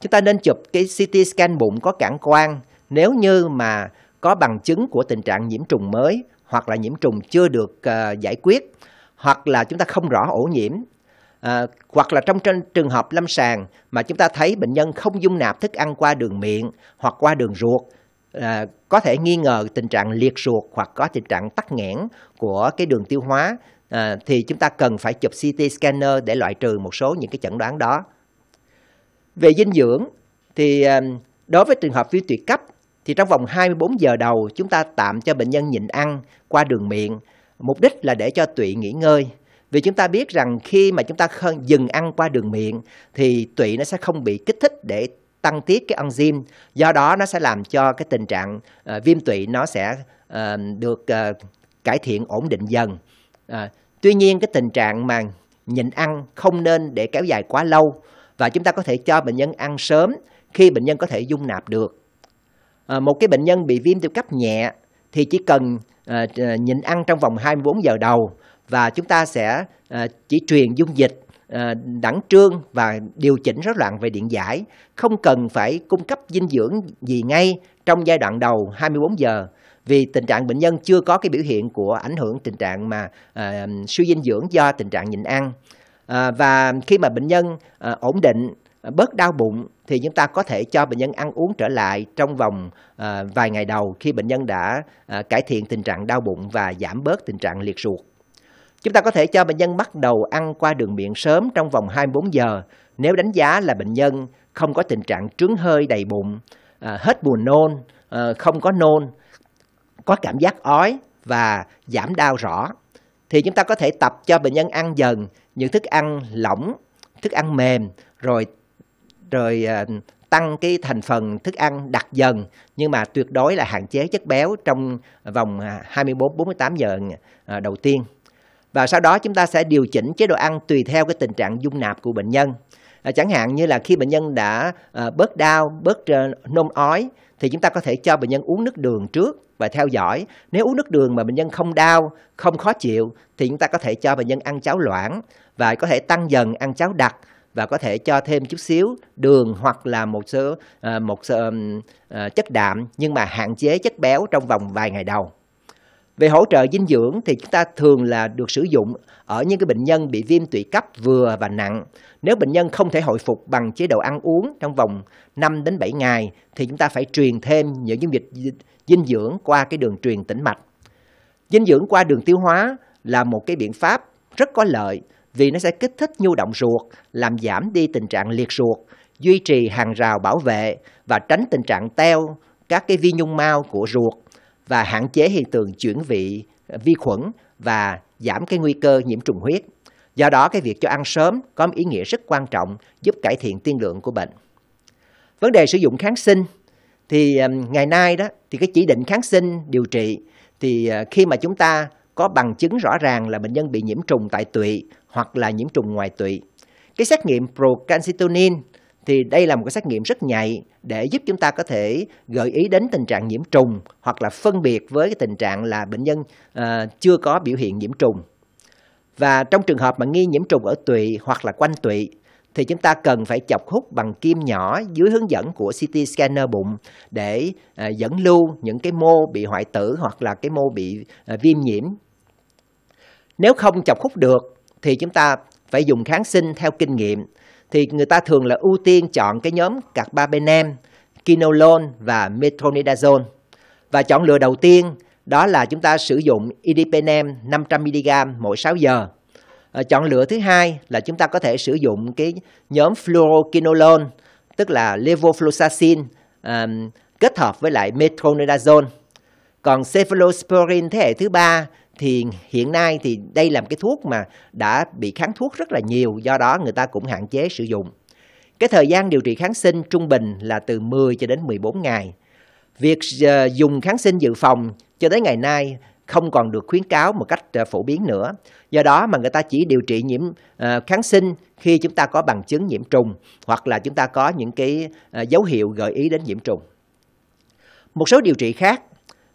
Chúng ta nên chụp cái CT scan bụng có cản quang nếu như mà có bằng chứng của tình trạng nhiễm trùng mới hoặc là nhiễm trùng chưa được ờ, giải quyết hoặc là chúng ta không rõ ổ nhiễm à, hoặc là trong trường hợp lâm sàng mà chúng ta thấy bệnh nhân không dung nạp thức ăn qua đường miệng hoặc qua đường ruột à, có thể nghi ngờ tình trạng liệt ruột hoặc có tình trạng tắc nghẽn của cái đường tiêu hóa à, thì chúng ta cần phải chụp CT scanner để loại trừ một số những cái chẩn đoán đó. Về dinh dưỡng thì à, đối với trường hợp viêm tụy cấp thì trong vòng 24 giờ đầu chúng ta tạm cho bệnh nhân nhịn ăn qua đường miệng, mục đích là để cho tụy nghỉ ngơi. Vì chúng ta biết rằng khi mà chúng ta dừng ăn qua đường miệng thì tụy nó sẽ không bị kích thích để tăng tiết cái enzyme do đó nó sẽ làm cho cái tình trạng uh, viêm tụy nó sẽ uh, được uh, cải thiện ổn định dần uh, tuy nhiên cái tình trạng mà nhịn ăn không nên để kéo dài quá lâu và chúng ta có thể cho bệnh nhân ăn sớm khi bệnh nhân có thể dung nạp được uh, một cái bệnh nhân bị viêm tụy cấp nhẹ thì chỉ cần uh, nhịn ăn trong vòng 24 giờ đầu và chúng ta sẽ uh, chỉ truyền dung dịch Ờ, đẳng trương và điều chỉnh rối loạn về điện giải, không cần phải cung cấp dinh dưỡng gì ngay trong giai đoạn đầu 24 giờ vì tình trạng bệnh nhân chưa có cái biểu hiện của ảnh hưởng tình trạng mà à, suy dinh dưỡng do tình trạng nhịn ăn. À, và khi mà bệnh nhân à, ổn định bớt đau bụng thì chúng ta có thể cho bệnh nhân ăn uống trở lại trong vòng à, vài ngày đầu khi bệnh nhân đã à, cải thiện tình trạng đau bụng và giảm bớt tình trạng liệt ruột. Chúng ta có thể cho bệnh nhân bắt đầu ăn qua đường miệng sớm trong vòng 24 giờ nếu đánh giá là bệnh nhân không có tình trạng trướng hơi đầy bụng, à, hết buồn nôn, à, không có nôn, có cảm giác ói và giảm đau rõ. Thì chúng ta có thể tập cho bệnh nhân ăn dần những thức ăn lỏng, thức ăn mềm rồi rồi à, tăng cái thành phần thức ăn đặc dần nhưng mà tuyệt đối là hạn chế chất béo trong vòng 24 48 giờ đầu tiên và sau đó chúng ta sẽ điều chỉnh chế độ ăn tùy theo cái tình trạng dung nạp của bệnh nhân à, chẳng hạn như là khi bệnh nhân đã à, bớt đau bớt uh, nôn ói thì chúng ta có thể cho bệnh nhân uống nước đường trước và theo dõi nếu uống nước đường mà bệnh nhân không đau không khó chịu thì chúng ta có thể cho bệnh nhân ăn cháo loãng và có thể tăng dần ăn cháo đặc và có thể cho thêm chút xíu đường hoặc là một số à, một số, à, chất đạm nhưng mà hạn chế chất béo trong vòng vài ngày đầu về hỗ trợ dinh dưỡng thì chúng ta thường là được sử dụng ở những cái bệnh nhân bị viêm tụy cấp vừa và nặng. Nếu bệnh nhân không thể hồi phục bằng chế độ ăn uống trong vòng 5 đến 7 ngày thì chúng ta phải truyền thêm những dung dịch dinh dưỡng qua cái đường truyền tĩnh mạch. Dinh dưỡng qua đường tiêu hóa là một cái biện pháp rất có lợi vì nó sẽ kích thích nhu động ruột, làm giảm đi tình trạng liệt ruột, duy trì hàng rào bảo vệ và tránh tình trạng teo các cái vi nhung mao của ruột và hạn chế hiện tượng chuyển vị ờ, vi khuẩn và giảm cái nguy cơ nhiễm trùng huyết. Do đó, cái việc cho ăn sớm có ý nghĩa rất quan trọng giúp cải thiện tiên lượng của bệnh. Vấn đề sử dụng kháng sinh thì ngày nay đó thì cái chỉ định kháng sinh điều trị thì ờ, khi mà chúng ta có bằng chứng rõ ràng là bệnh nhân bị nhiễm trùng tại tụy hoặc là nhiễm trùng ngoài tụy. Cái xét nghiệm procalcitonin thì đây là một cái xét nghiệm rất nhạy để giúp chúng ta có thể gợi ý đến tình trạng nhiễm trùng hoặc là phân biệt với cái tình trạng là bệnh nhân uh, chưa có biểu hiện nhiễm trùng. Và trong trường hợp mà nghi nhiễm trùng ở tụy hoặc là quanh tụy thì chúng ta cần phải chọc hút bằng kim nhỏ dưới hướng dẫn của CT scanner bụng để à, dẫn lưu những cái mô bị hoại tử hoặc là cái mô bị à, viêm nhiễm. Nếu không chọc hút được thì chúng ta phải dùng kháng sinh theo kinh nghiệm thì người ta thường là ưu tiên chọn cái nhóm carbapenem, kinolol và metronidazole. Và chọn lựa đầu tiên đó là chúng ta sử dụng idipenem 500mg mỗi 6 giờ. Ờ, chọn lựa thứ hai là chúng ta có thể sử dụng cái nhóm fluoroquinolone, tức là levofloxacin um, kết hợp với lại metronidazole. Còn cephalosporin thế hệ thứ ba thì hiện nay thì đây là một cái thuốc mà đã bị kháng thuốc rất là nhiều do đó người ta cũng hạn chế sử dụng. Cái thời gian điều trị kháng sinh trung bình là từ 10 cho đến 14 ngày. Việc ờ, dùng kháng sinh dự phòng cho tới ngày nay không còn được khuyến cáo một cách ờ, phổ biến nữa. Do đó mà người ta chỉ điều trị nhiễm ờ, kháng sinh khi chúng ta có bằng chứng nhiễm trùng hoặc là chúng ta có những cái dấu hiệu gợi ý đến nhiễm trùng. Một số điều trị khác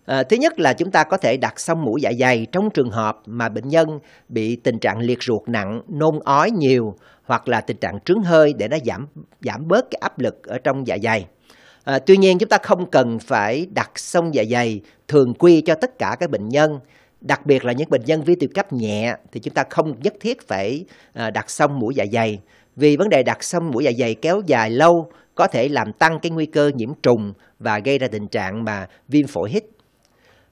À, thứ nhất là chúng ta có thể đặt xong mũi dạ dày trong trường hợp mà bệnh nhân bị tình trạng liệt ruột nặng, nôn ói nhiều hoặc là tình trạng trướng hơi để nó giảm giảm bớt cái áp lực ở trong dạ dày. À, tuy nhiên chúng ta không cần phải đặt xong dạ dày thường quy cho tất cả các bệnh nhân đặc biệt là những bệnh nhân viêm tiểu cấp nhẹ thì chúng ta không nhất thiết phải ờ, đặt xong mũi dạ dày vì vấn đề đặt xong mũi dạ dày kéo dài lâu có thể làm tăng cái nguy cơ nhiễm trùng và gây ra tình trạng mà viêm phổi hít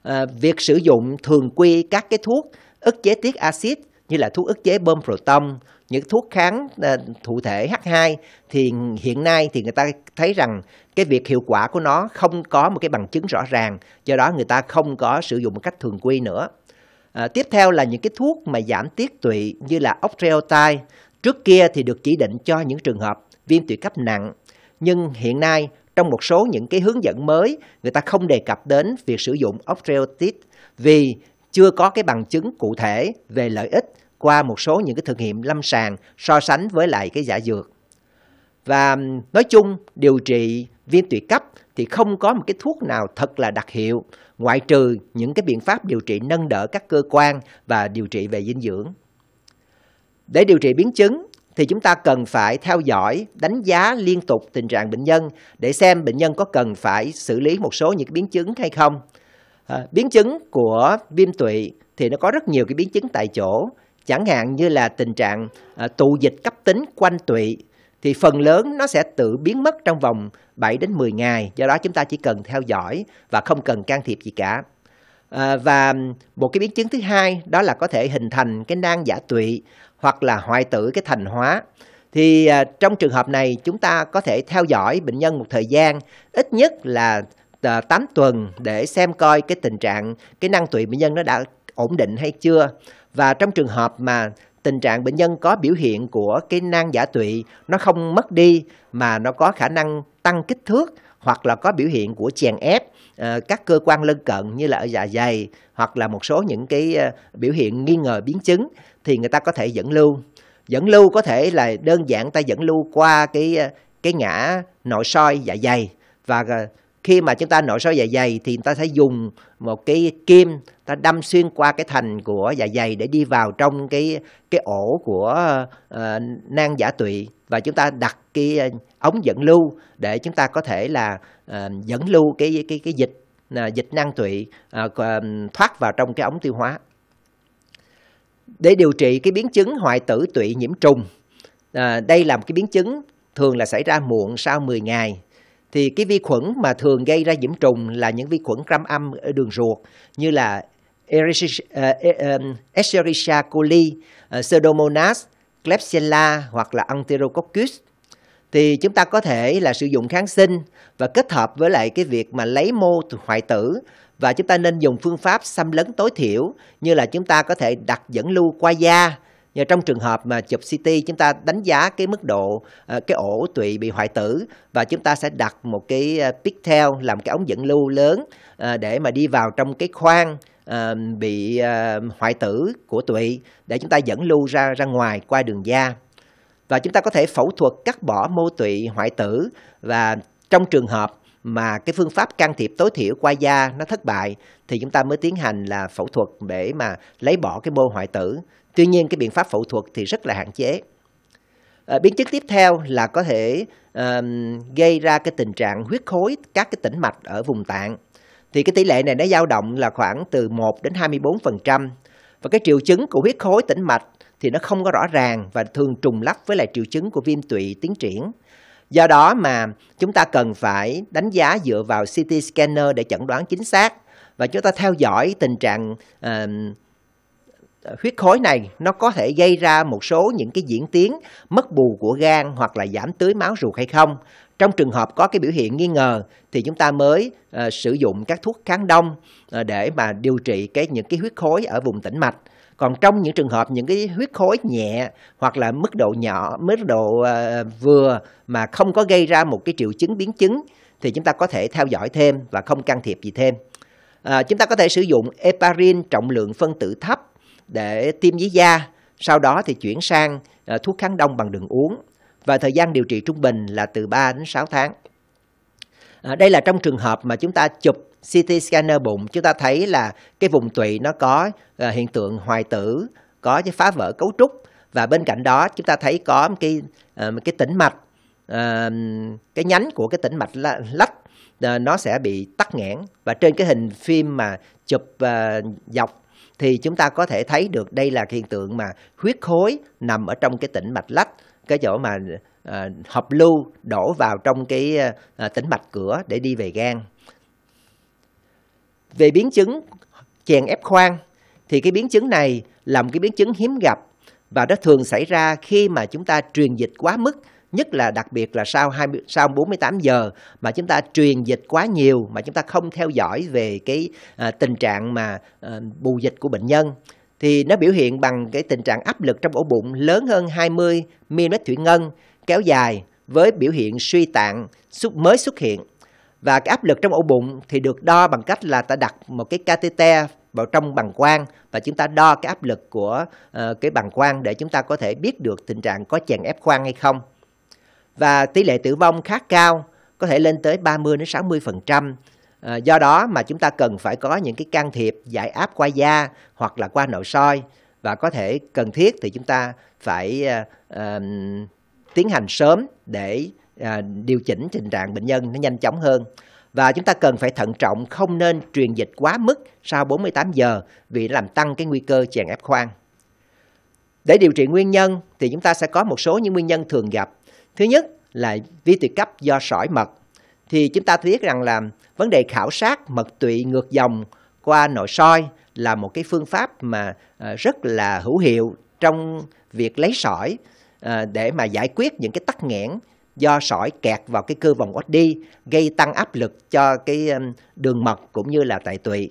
Ờ, việc sử dụng thường quy các cái thuốc ức chế tiết axit như là thuốc ức chế bơm proton, những thuốc kháng ờ, thụ thể H2 thì hiện nay thì người ta thấy rằng cái việc hiệu quả của nó không có một cái bằng chứng rõ ràng, do đó người ta không có sử dụng một cách thường quy nữa. À, tiếp theo là những cái thuốc mà giảm tiết tụy như là octreotide, trước kia thì được chỉ định cho những trường hợp viêm tụy cấp nặng, nhưng hiện nay trong một số những cái hướng dẫn mới, người ta không đề cập đến việc sử dụng Optreotid vì chưa có cái bằng chứng cụ thể về lợi ích qua một số những cái thực nghiệm lâm sàng so sánh với lại cái giả dược. Và nói chung, điều trị viêm tụy cấp thì không có một cái thuốc nào thật là đặc hiệu, ngoại trừ những cái biện pháp điều trị nâng đỡ các cơ quan và điều trị về dinh dưỡng. Để điều trị biến chứng thì chúng ta cần phải theo dõi, đánh giá liên tục tình trạng bệnh nhân để xem bệnh nhân có cần phải xử lý một số những biến chứng hay không. À, biến chứng của viêm tụy thì nó có rất nhiều cái biến chứng tại chỗ, chẳng hạn như là tình trạng à, tụ dịch cấp tính quanh tụy thì phần lớn nó sẽ tự biến mất trong vòng 7 đến 10 ngày, do đó chúng ta chỉ cần theo dõi và không cần can thiệp gì cả. À, và một cái biến chứng thứ hai đó là có thể hình thành cái nang giả dạ tụy hoặc là hoại tử cái thành hóa. Thì à, trong trường hợp này chúng ta có thể theo dõi bệnh nhân một thời gian ít nhất là à, 8 tuần để xem coi cái tình trạng cái năng tụy bệnh nhân nó đã ổn định hay chưa. Và trong trường hợp mà tình trạng bệnh nhân có biểu hiện của cái nang giả tụy nó không mất đi mà nó có khả năng tăng kích thước hoặc là có biểu hiện của chèn ép Ờ, các cơ quan lân cận như là ở dạ dày hoặc là một số những cái ờ, biểu hiện nghi ngờ biến chứng thì người ta có thể dẫn lưu dẫn lưu có thể là đơn giản ta dẫn lưu qua cái ờ, cái ngã nội soi dạ dày và khi mà chúng ta nội soi dạ dày thì ta sẽ dùng một cái kim ta đâm xuyên qua cái thành của dạ dày để đi vào trong cái cái ổ của uh, nang giả dạ tụy và chúng ta đặt cái ờ, ống dẫn lưu để chúng ta có thể là ờ, dẫn lưu cái cái cái dịch ờ, dịch năng tụy thoát vào trong cái ống tiêu hóa để điều trị cái biến chứng hoại tử tụy nhiễm trùng đây là một cái biến chứng thường là xảy ra muộn sau 10 ngày thì cái vi khuẩn mà thường gây ra nhiễm trùng là những vi khuẩn gram âm ở đường ruột như là e, Escherichia coli, Pseudomonas, Klebsiella hoặc là Enterococcus thì chúng ta có thể là sử dụng kháng sinh và kết hợp với lại cái việc mà lấy mô hoại tử và chúng ta nên dùng phương pháp xâm lấn tối thiểu như là chúng ta có thể đặt dẫn lưu qua da như trong trường hợp mà chụp CT chúng ta đánh giá cái mức độ ờ, cái ổ tụy bị hoại tử và chúng ta sẽ đặt một cái ờ, pigtail làm cái ống dẫn lưu lớn ờ, để mà đi vào trong cái khoang bị uh, hoại tử của tụy để chúng ta dẫn lưu ra ra ngoài qua đường da và chúng ta có thể phẫu thuật cắt bỏ mô tụy hoại tử và trong trường hợp mà cái phương pháp can thiệp tối thiểu qua da nó thất bại thì chúng ta mới tiến hành là phẫu thuật để mà lấy bỏ cái mô hoại tử. Tuy nhiên cái biện pháp phẫu thuật thì rất là hạn chế. À, biến chứng tiếp theo là có thể um, gây ra cái tình trạng huyết khối các cái tĩnh mạch ở vùng tạng thì cái tỷ lệ này nó dao động là khoảng từ 1 đến 24%. Và cái triệu chứng của huyết khối tĩnh mạch thì nó không có rõ ràng và thường trùng lắp với lại triệu chứng của viêm tụy tiến triển. Do đó mà chúng ta cần phải đánh giá dựa vào CT scanner để chẩn đoán chính xác và chúng ta theo dõi tình trạng uh, Ờ, huyết khối này nó có thể gây ra một số những cái diễn tiến mất bù của gan hoặc là giảm tưới máu ruột hay không. Trong trường hợp có cái biểu hiện nghi ngờ thì chúng ta mới uh, sử dụng các thuốc kháng đông uh, để mà điều trị cái những cái huyết khối ở vùng tĩnh mạch. Còn trong những trường hợp những cái huyết khối nhẹ hoặc là mức độ nhỏ, mức độ uh, vừa mà không có gây ra một cái triệu chứng biến chứng thì chúng ta có thể theo dõi thêm và không can thiệp gì thêm. À, chúng ta có thể sử dụng eparin trọng lượng phân tử thấp để tiêm dưới da, sau đó thì chuyển sang ờ, thuốc kháng đông bằng đường uống và thời gian điều trị trung bình là từ 3 đến 6 tháng. Ờ, đây là trong trường hợp mà chúng ta chụp CT scanner bụng, chúng ta thấy là cái vùng tụy nó có ờ, hiện tượng hoại tử, có cái phá vỡ cấu trúc và bên cạnh đó chúng ta thấy có một cái một cái tĩnh mạch cái nhánh của cái tĩnh mạch lách nó sẽ bị tắc nghẽn và trên cái hình phim mà chụp dọc thì chúng ta có thể thấy được đây là hiện tượng mà huyết khối nằm ở trong cái tĩnh mạch lách cái chỗ mà à, hợp lưu đổ vào trong cái à, à, tĩnh mạch cửa để đi về gan về biến chứng chèn ép khoang thì cái biến chứng này là một cái biến chứng hiếm gặp và nó thường xảy ra khi mà chúng ta truyền dịch quá mức nhất là đặc biệt là sau 20 sau 48 giờ mà chúng ta truyền dịch quá nhiều mà chúng ta không theo dõi về cái à, tình trạng mà à, bù dịch của bệnh nhân thì nó biểu hiện bằng cái tình trạng áp lực trong ổ bụng lớn hơn 20 mm thủy ngân kéo dài với biểu hiện suy tạng xuất mới xuất hiện. Và cái áp lực trong ổ bụng thì được đo bằng cách là ta đặt một cái catheter vào trong bằng quang và chúng ta đo cái áp lực của uh, cái bằng quang để chúng ta có thể biết được tình trạng có chèn ép khoang hay không và tỷ lệ tử vong khá cao, có thể lên tới 30 đến 60%. À, ờ, do đó mà chúng ta cần phải có những cái can thiệp giải áp qua da hoặc là qua nội soi và có thể cần thiết thì chúng ta phải à, à, tiến hành sớm để à, điều chỉnh tình trạng bệnh nhân nó nhanh chóng hơn. Và chúng ta cần phải thận trọng không nên truyền dịch quá mức sau 48 giờ vì làm tăng cái nguy cơ chèn ép khoang. Để điều trị nguyên nhân thì chúng ta sẽ có một số những nguyên nhân thường gặp Thứ nhất là vi tụy cấp do sỏi mật. Thì chúng ta biết rằng là vấn đề khảo sát mật tụy ngược dòng qua nội soi là một cái phương pháp mà à, rất là hữu hiệu trong việc lấy sỏi à, để mà giải quyết những cái tắc nghẽn do sỏi kẹt vào cái cơ vòng đi gây tăng áp lực cho cái đường mật cũng như là tại tụy.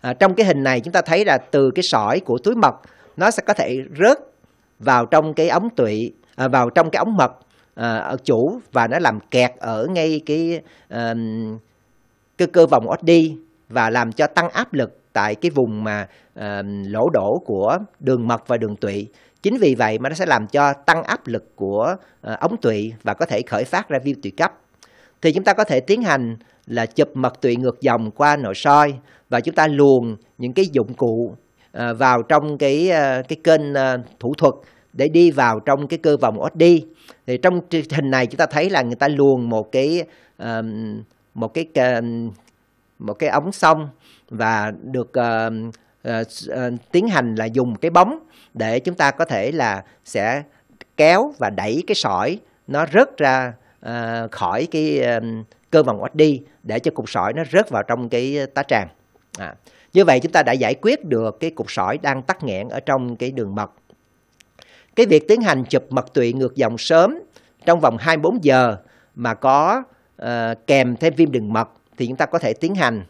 À, trong cái hình này chúng ta thấy là từ cái sỏi của túi mật nó sẽ có thể rớt vào trong cái ống tụy à, vào trong cái ống mật Ờ, ở chủ và nó làm kẹt ở ngay cái cơ cơ vòng OD và làm cho tăng áp lực tại cái vùng mà lỗ đổ của đường mật và đường tụy chính vì vậy mà nó sẽ làm cho tăng áp lực của ờ, ống tụy và có thể khởi phát ra viêm tụy cấp thì chúng ta có thể tiến hành là chụp mật tụy ngược dòng qua nội soi và chúng ta luồn những cái dụng cụ ờ, vào trong cái cái kênh thủ thuật để đi vào trong cái cơ vòng OSD thì trong hình này chúng ta thấy là người ta luồn một cái một cái một cái ống sông và được ờ, ờ, tiến hành là dùng cái bóng để chúng ta có thể là sẽ kéo và đẩy cái sỏi nó rớt ra ờ, khỏi cái cơ vòng OSD để cho cục sỏi nó rớt vào trong cái tá tràng. À. Như vậy chúng ta đã giải quyết được cái cục sỏi đang tắc nghẽn ở trong cái đường mật cái việc tiến hành chụp mật tụy ngược dòng sớm trong vòng 24 giờ mà có uh, kèm thêm viêm đường mật thì chúng ta có thể tiến hành.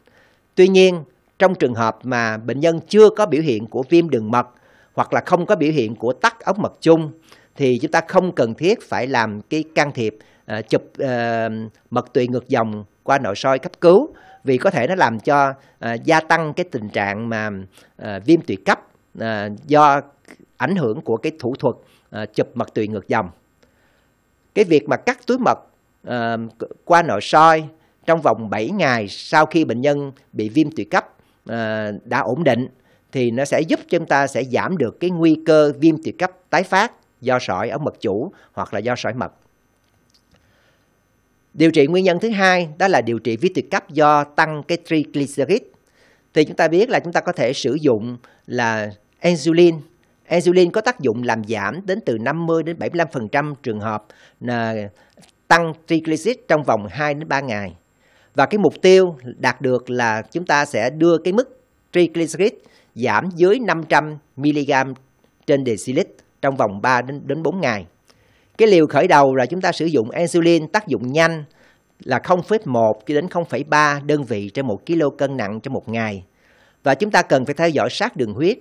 Tuy nhiên, trong trường hợp mà bệnh nhân chưa có biểu hiện của viêm đường mật hoặc là không có biểu hiện của tắc ống mật chung thì chúng ta không cần thiết phải làm cái can thiệp uh, chụp uh, mật tụy ngược dòng qua nội soi cấp cứu vì có thể nó làm cho uh, gia tăng cái tình trạng mà uh, viêm tụy cấp à, do ảnh hưởng của cái thủ thuật à, chụp mật tụy ngược dòng cái việc mà cắt túi mật à, qua nội soi trong vòng 7 ngày sau khi bệnh nhân bị viêm tụy cấp à, đã ổn định thì nó sẽ giúp chúng ta sẽ giảm được cái nguy cơ viêm tụy cấp tái phát do sỏi ở mật chủ hoặc là do sỏi mật. Điều trị nguyên nhân thứ hai đó là điều trị viêm tụy cấp do tăng cái triglycerid. Thì chúng ta biết là chúng ta có thể sử dụng là Insulin Insulin có tác dụng làm giảm đến từ 50 đến 75% trường hợp tăng triglycid trong vòng 2 đến 3 ngày. Và cái mục tiêu đạt được là chúng ta sẽ đưa cái mức triglycid giảm dưới 500 mg trên decilit trong vòng 3 đến đến 4 ngày. Cái liều khởi đầu là chúng ta sử dụng insulin tác dụng nhanh là 0,1 cho đến 0,3 đơn vị trên 1 kg cân nặng trong một ngày. Và chúng ta cần phải theo dõi sát đường huyết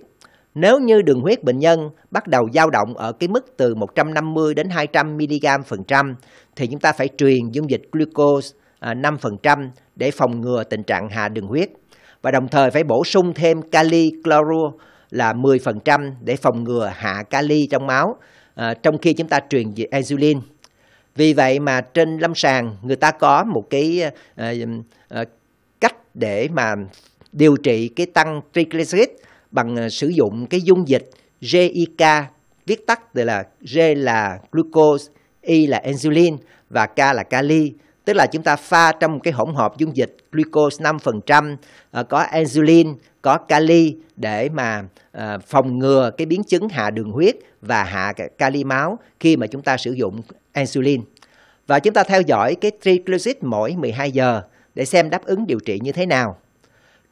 nếu như đường huyết bệnh nhân bắt đầu dao động ở cái mức từ 150 đến 200 mg phần trăm thì chúng ta phải truyền dung dịch glucose 5% à, để phòng ngừa tình trạng hạ đường huyết và đồng thời phải bổ sung thêm kali chlorua là 10% để phòng ngừa hạ kali trong máu à, trong khi chúng ta truyền insulin. Vì vậy mà trên lâm sàng người ta có một cái à, cách để mà điều trị cái tăng triglycerid bằng ờ, sử dụng cái dung dịch GIK viết tắt tức là G là glucose, I là insulin và K là kali tức là chúng ta pha trong một cái hỗn hợp dung dịch glucose 5% ờ, có insulin, có kali để mà ờ, phòng ngừa cái biến chứng hạ đường huyết và hạ kali máu khi mà chúng ta sử dụng insulin. Và chúng ta theo dõi cái triglycerid mỗi 12 giờ để xem đáp ứng điều trị như thế nào.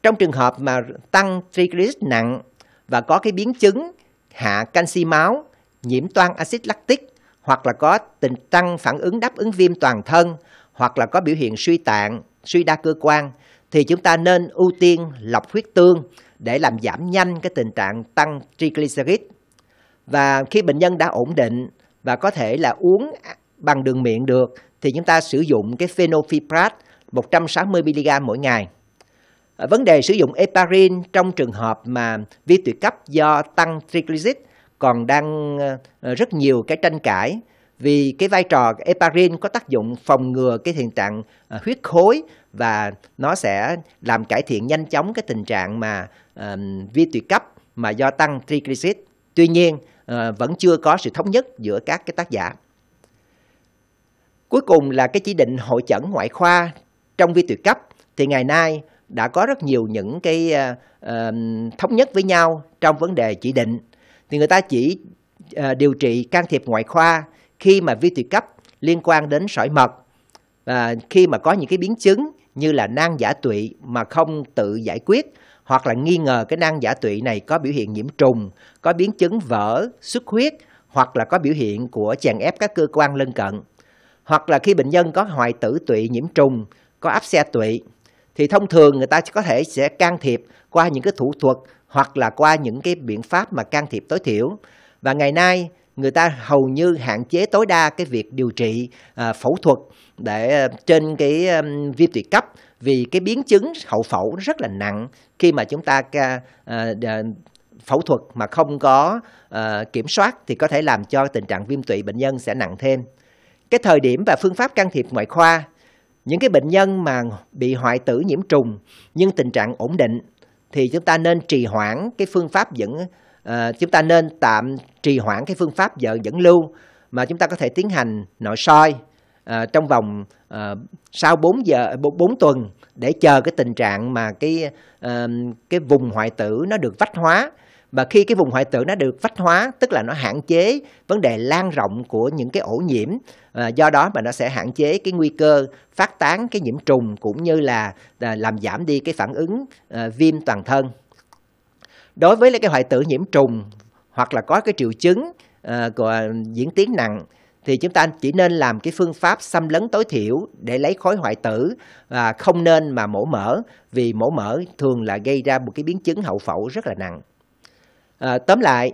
Trong trường hợp mà tăng triglycerid nặng và có cái biến chứng hạ canxi máu, nhiễm toan axit lactic hoặc là có tình tăng phản ứng đáp ứng viêm toàn thân hoặc là có biểu hiện suy tạng, suy đa cơ quan thì chúng ta nên ưu tiên lọc huyết tương để làm giảm nhanh cái tình trạng tăng triglycerid. Và khi bệnh nhân đã ổn định và có thể là uống bằng đường miệng được thì chúng ta sử dụng cái phenofiprat 160 mg mỗi ngày. Ờ, vấn đề sử dụng heparin trong trường hợp mà vi tụy cấp do tăng triglycid còn đang ờ, rất nhiều cái tranh cãi vì cái vai trò heparin có tác dụng phòng ngừa cái hiện trạng ờ, huyết khối và nó sẽ làm cải thiện nhanh chóng cái tình trạng mà vi tụy cấp mà do tăng triglycid. Tuy nhiên vẫn chưa có sự thống nhất giữa các cái tác giả. Cuối cùng là cái chỉ định hội chẩn ngoại khoa trong vi tụy cấp thì ngày nay đã có rất nhiều những cái uh, thống nhất với nhau trong vấn đề chỉ định thì người ta chỉ uh, điều trị can thiệp ngoại khoa khi mà vi tuyệt cấp liên quan đến sỏi mật và khi mà có những cái biến chứng như là nang giả tụy mà không tự giải quyết hoặc là nghi ngờ cái nang giả tụy này có biểu hiện nhiễm trùng, có biến chứng vỡ, xuất huyết hoặc là có biểu hiện của chèn ép các cơ quan lân cận. Hoặc là khi bệnh nhân có hoại tử tụy nhiễm trùng, có áp xe tụy thì thông thường người ta có thể sẽ can thiệp qua những cái thủ thuật hoặc là qua những cái biện pháp mà can thiệp tối thiểu. Và ngày nay người ta hầu như hạn chế tối đa cái việc điều trị à, phẫu thuật để à, trên cái um, viêm tụy cấp vì cái biến chứng hậu phẫu rất là nặng khi mà chúng ta à, à, phẫu thuật mà không có à, kiểm soát thì có thể làm cho tình trạng viêm tụy bệnh nhân sẽ nặng thêm. Cái thời điểm và phương pháp can thiệp ngoại khoa những cái bệnh nhân mà bị hoại tử nhiễm trùng nhưng tình trạng ổn định thì chúng ta nên trì hoãn cái phương pháp dẫn à, chúng ta nên tạm trì hoãn cái phương pháp dẫn dẫn lưu mà chúng ta có thể tiến hành nội soi à, trong vòng à, sau 4 giờ 4, 4 tuần để chờ cái tình trạng mà cái à, cái vùng hoại tử nó được vách hóa và khi cái vùng hoại tử nó được vách hóa tức là nó hạn chế vấn đề lan rộng của những cái ổ nhiễm à, do đó mà nó sẽ hạn chế cái nguy cơ phát tán cái nhiễm trùng cũng như là à, làm giảm đi cái phản ứng à, viêm toàn thân đối với lại cái hoại tử nhiễm trùng hoặc là có cái triệu chứng à, của diễn tiến nặng thì chúng ta chỉ nên làm cái phương pháp xâm lấn tối thiểu để lấy khối hoại tử và không nên mà mổ mở vì mổ mở thường là gây ra một cái biến chứng hậu phẫu rất là nặng À, tóm lại,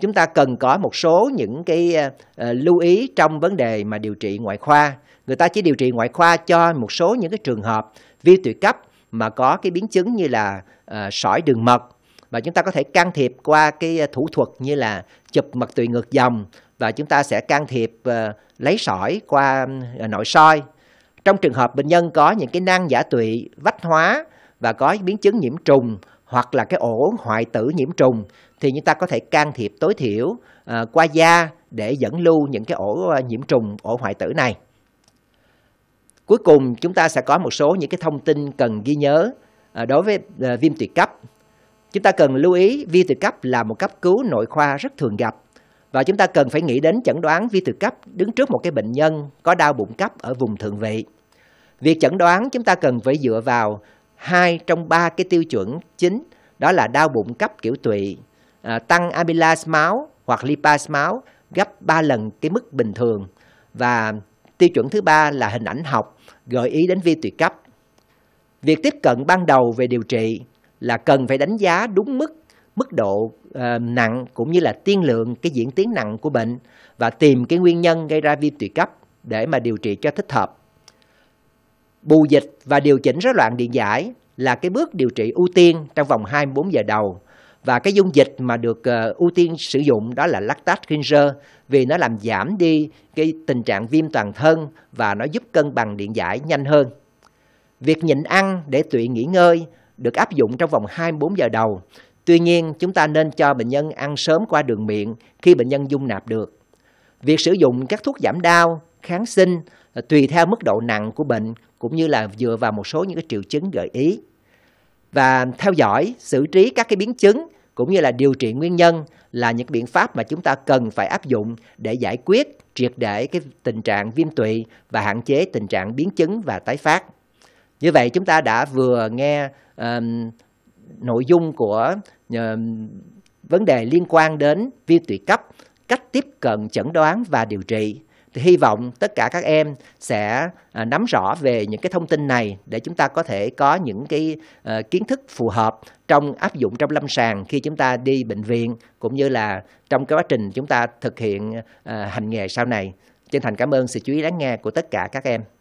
chúng ta cần có một số những cái à, lưu ý trong vấn đề mà điều trị ngoại khoa. Người ta chỉ điều trị ngoại khoa cho một số những cái trường hợp viêm tụy cấp mà có cái biến chứng như là à, sỏi đường mật và chúng ta có thể can thiệp qua cái thủ thuật như là chụp mật tụy ngược dòng và chúng ta sẽ can thiệp uh, lấy sỏi qua uh, nội soi. Trong trường hợp bệnh nhân có những cái nang giả tụy vách hóa và có biến chứng nhiễm trùng hoặc là cái ổ hoại tử nhiễm trùng thì chúng ta có thể can thiệp tối thiểu à, qua da để dẫn lưu những cái ổ ờ, nhiễm trùng, ổ hoại tử này. Cuối cùng chúng ta sẽ có một số những cái thông tin cần ghi nhớ à, đối với à, viêm tụy cấp. Chúng ta cần lưu ý viêm tụy cấp là một cấp cứu nội khoa rất thường gặp và chúng ta cần phải nghĩ đến chẩn đoán viêm tụy cấp đứng trước một cái bệnh nhân có đau bụng cấp ở vùng thượng vị. Việc chẩn đoán chúng ta cần phải dựa vào hai trong ba cái tiêu chuẩn chính đó là đau bụng cấp kiểu tụy, À, tăng amylase máu hoặc lipase máu gấp 3 lần cái mức bình thường và tiêu chuẩn thứ ba là hình ảnh học gợi ý đến vi tuyệt cấp. Việc tiếp cận ban đầu về điều trị là cần phải đánh giá đúng mức mức độ uh, nặng cũng như là tiên lượng cái diễn tiến nặng của bệnh và tìm cái nguyên nhân gây ra viêm tụy cấp để mà điều trị cho thích hợp. Bù dịch và điều chỉnh rối loạn điện giải là cái bước điều trị ưu tiên trong vòng 24 giờ đầu và cái dung dịch mà được ờ, ưu tiên sử dụng đó là lactate ginger vì nó làm giảm đi cái tình trạng viêm toàn thân và nó giúp cân bằng điện giải nhanh hơn. Việc nhịn ăn để tụy nghỉ ngơi được áp dụng trong vòng 24 giờ đầu. Tuy nhiên, chúng ta nên cho bệnh nhân ăn sớm qua đường miệng khi bệnh nhân dung nạp được. Việc sử dụng các thuốc giảm đau, kháng sinh ờ, tùy theo mức độ nặng của bệnh cũng như là dựa vào một số những cái triệu chứng gợi ý và theo dõi, xử trí các cái biến chứng cũng như là điều trị nguyên nhân là những biện pháp mà chúng ta cần phải áp dụng để giải quyết triệt để cái tình trạng viêm tụy và hạn chế tình trạng biến chứng và tái phát. Như vậy chúng ta đã vừa nghe um, nội dung của um, vấn đề liên quan đến viêm tụy cấp, cách tiếp cận chẩn đoán và điều trị thì hy vọng tất cả các em sẽ à, nắm rõ về những cái thông tin này để chúng ta có thể có những cái à, kiến thức phù hợp trong áp dụng trong lâm sàng khi chúng ta đi bệnh viện cũng như là trong cái quá trình chúng ta thực hiện à, hành nghề sau này. Chân thành cảm ơn sự chú ý lắng nghe của tất cả các em.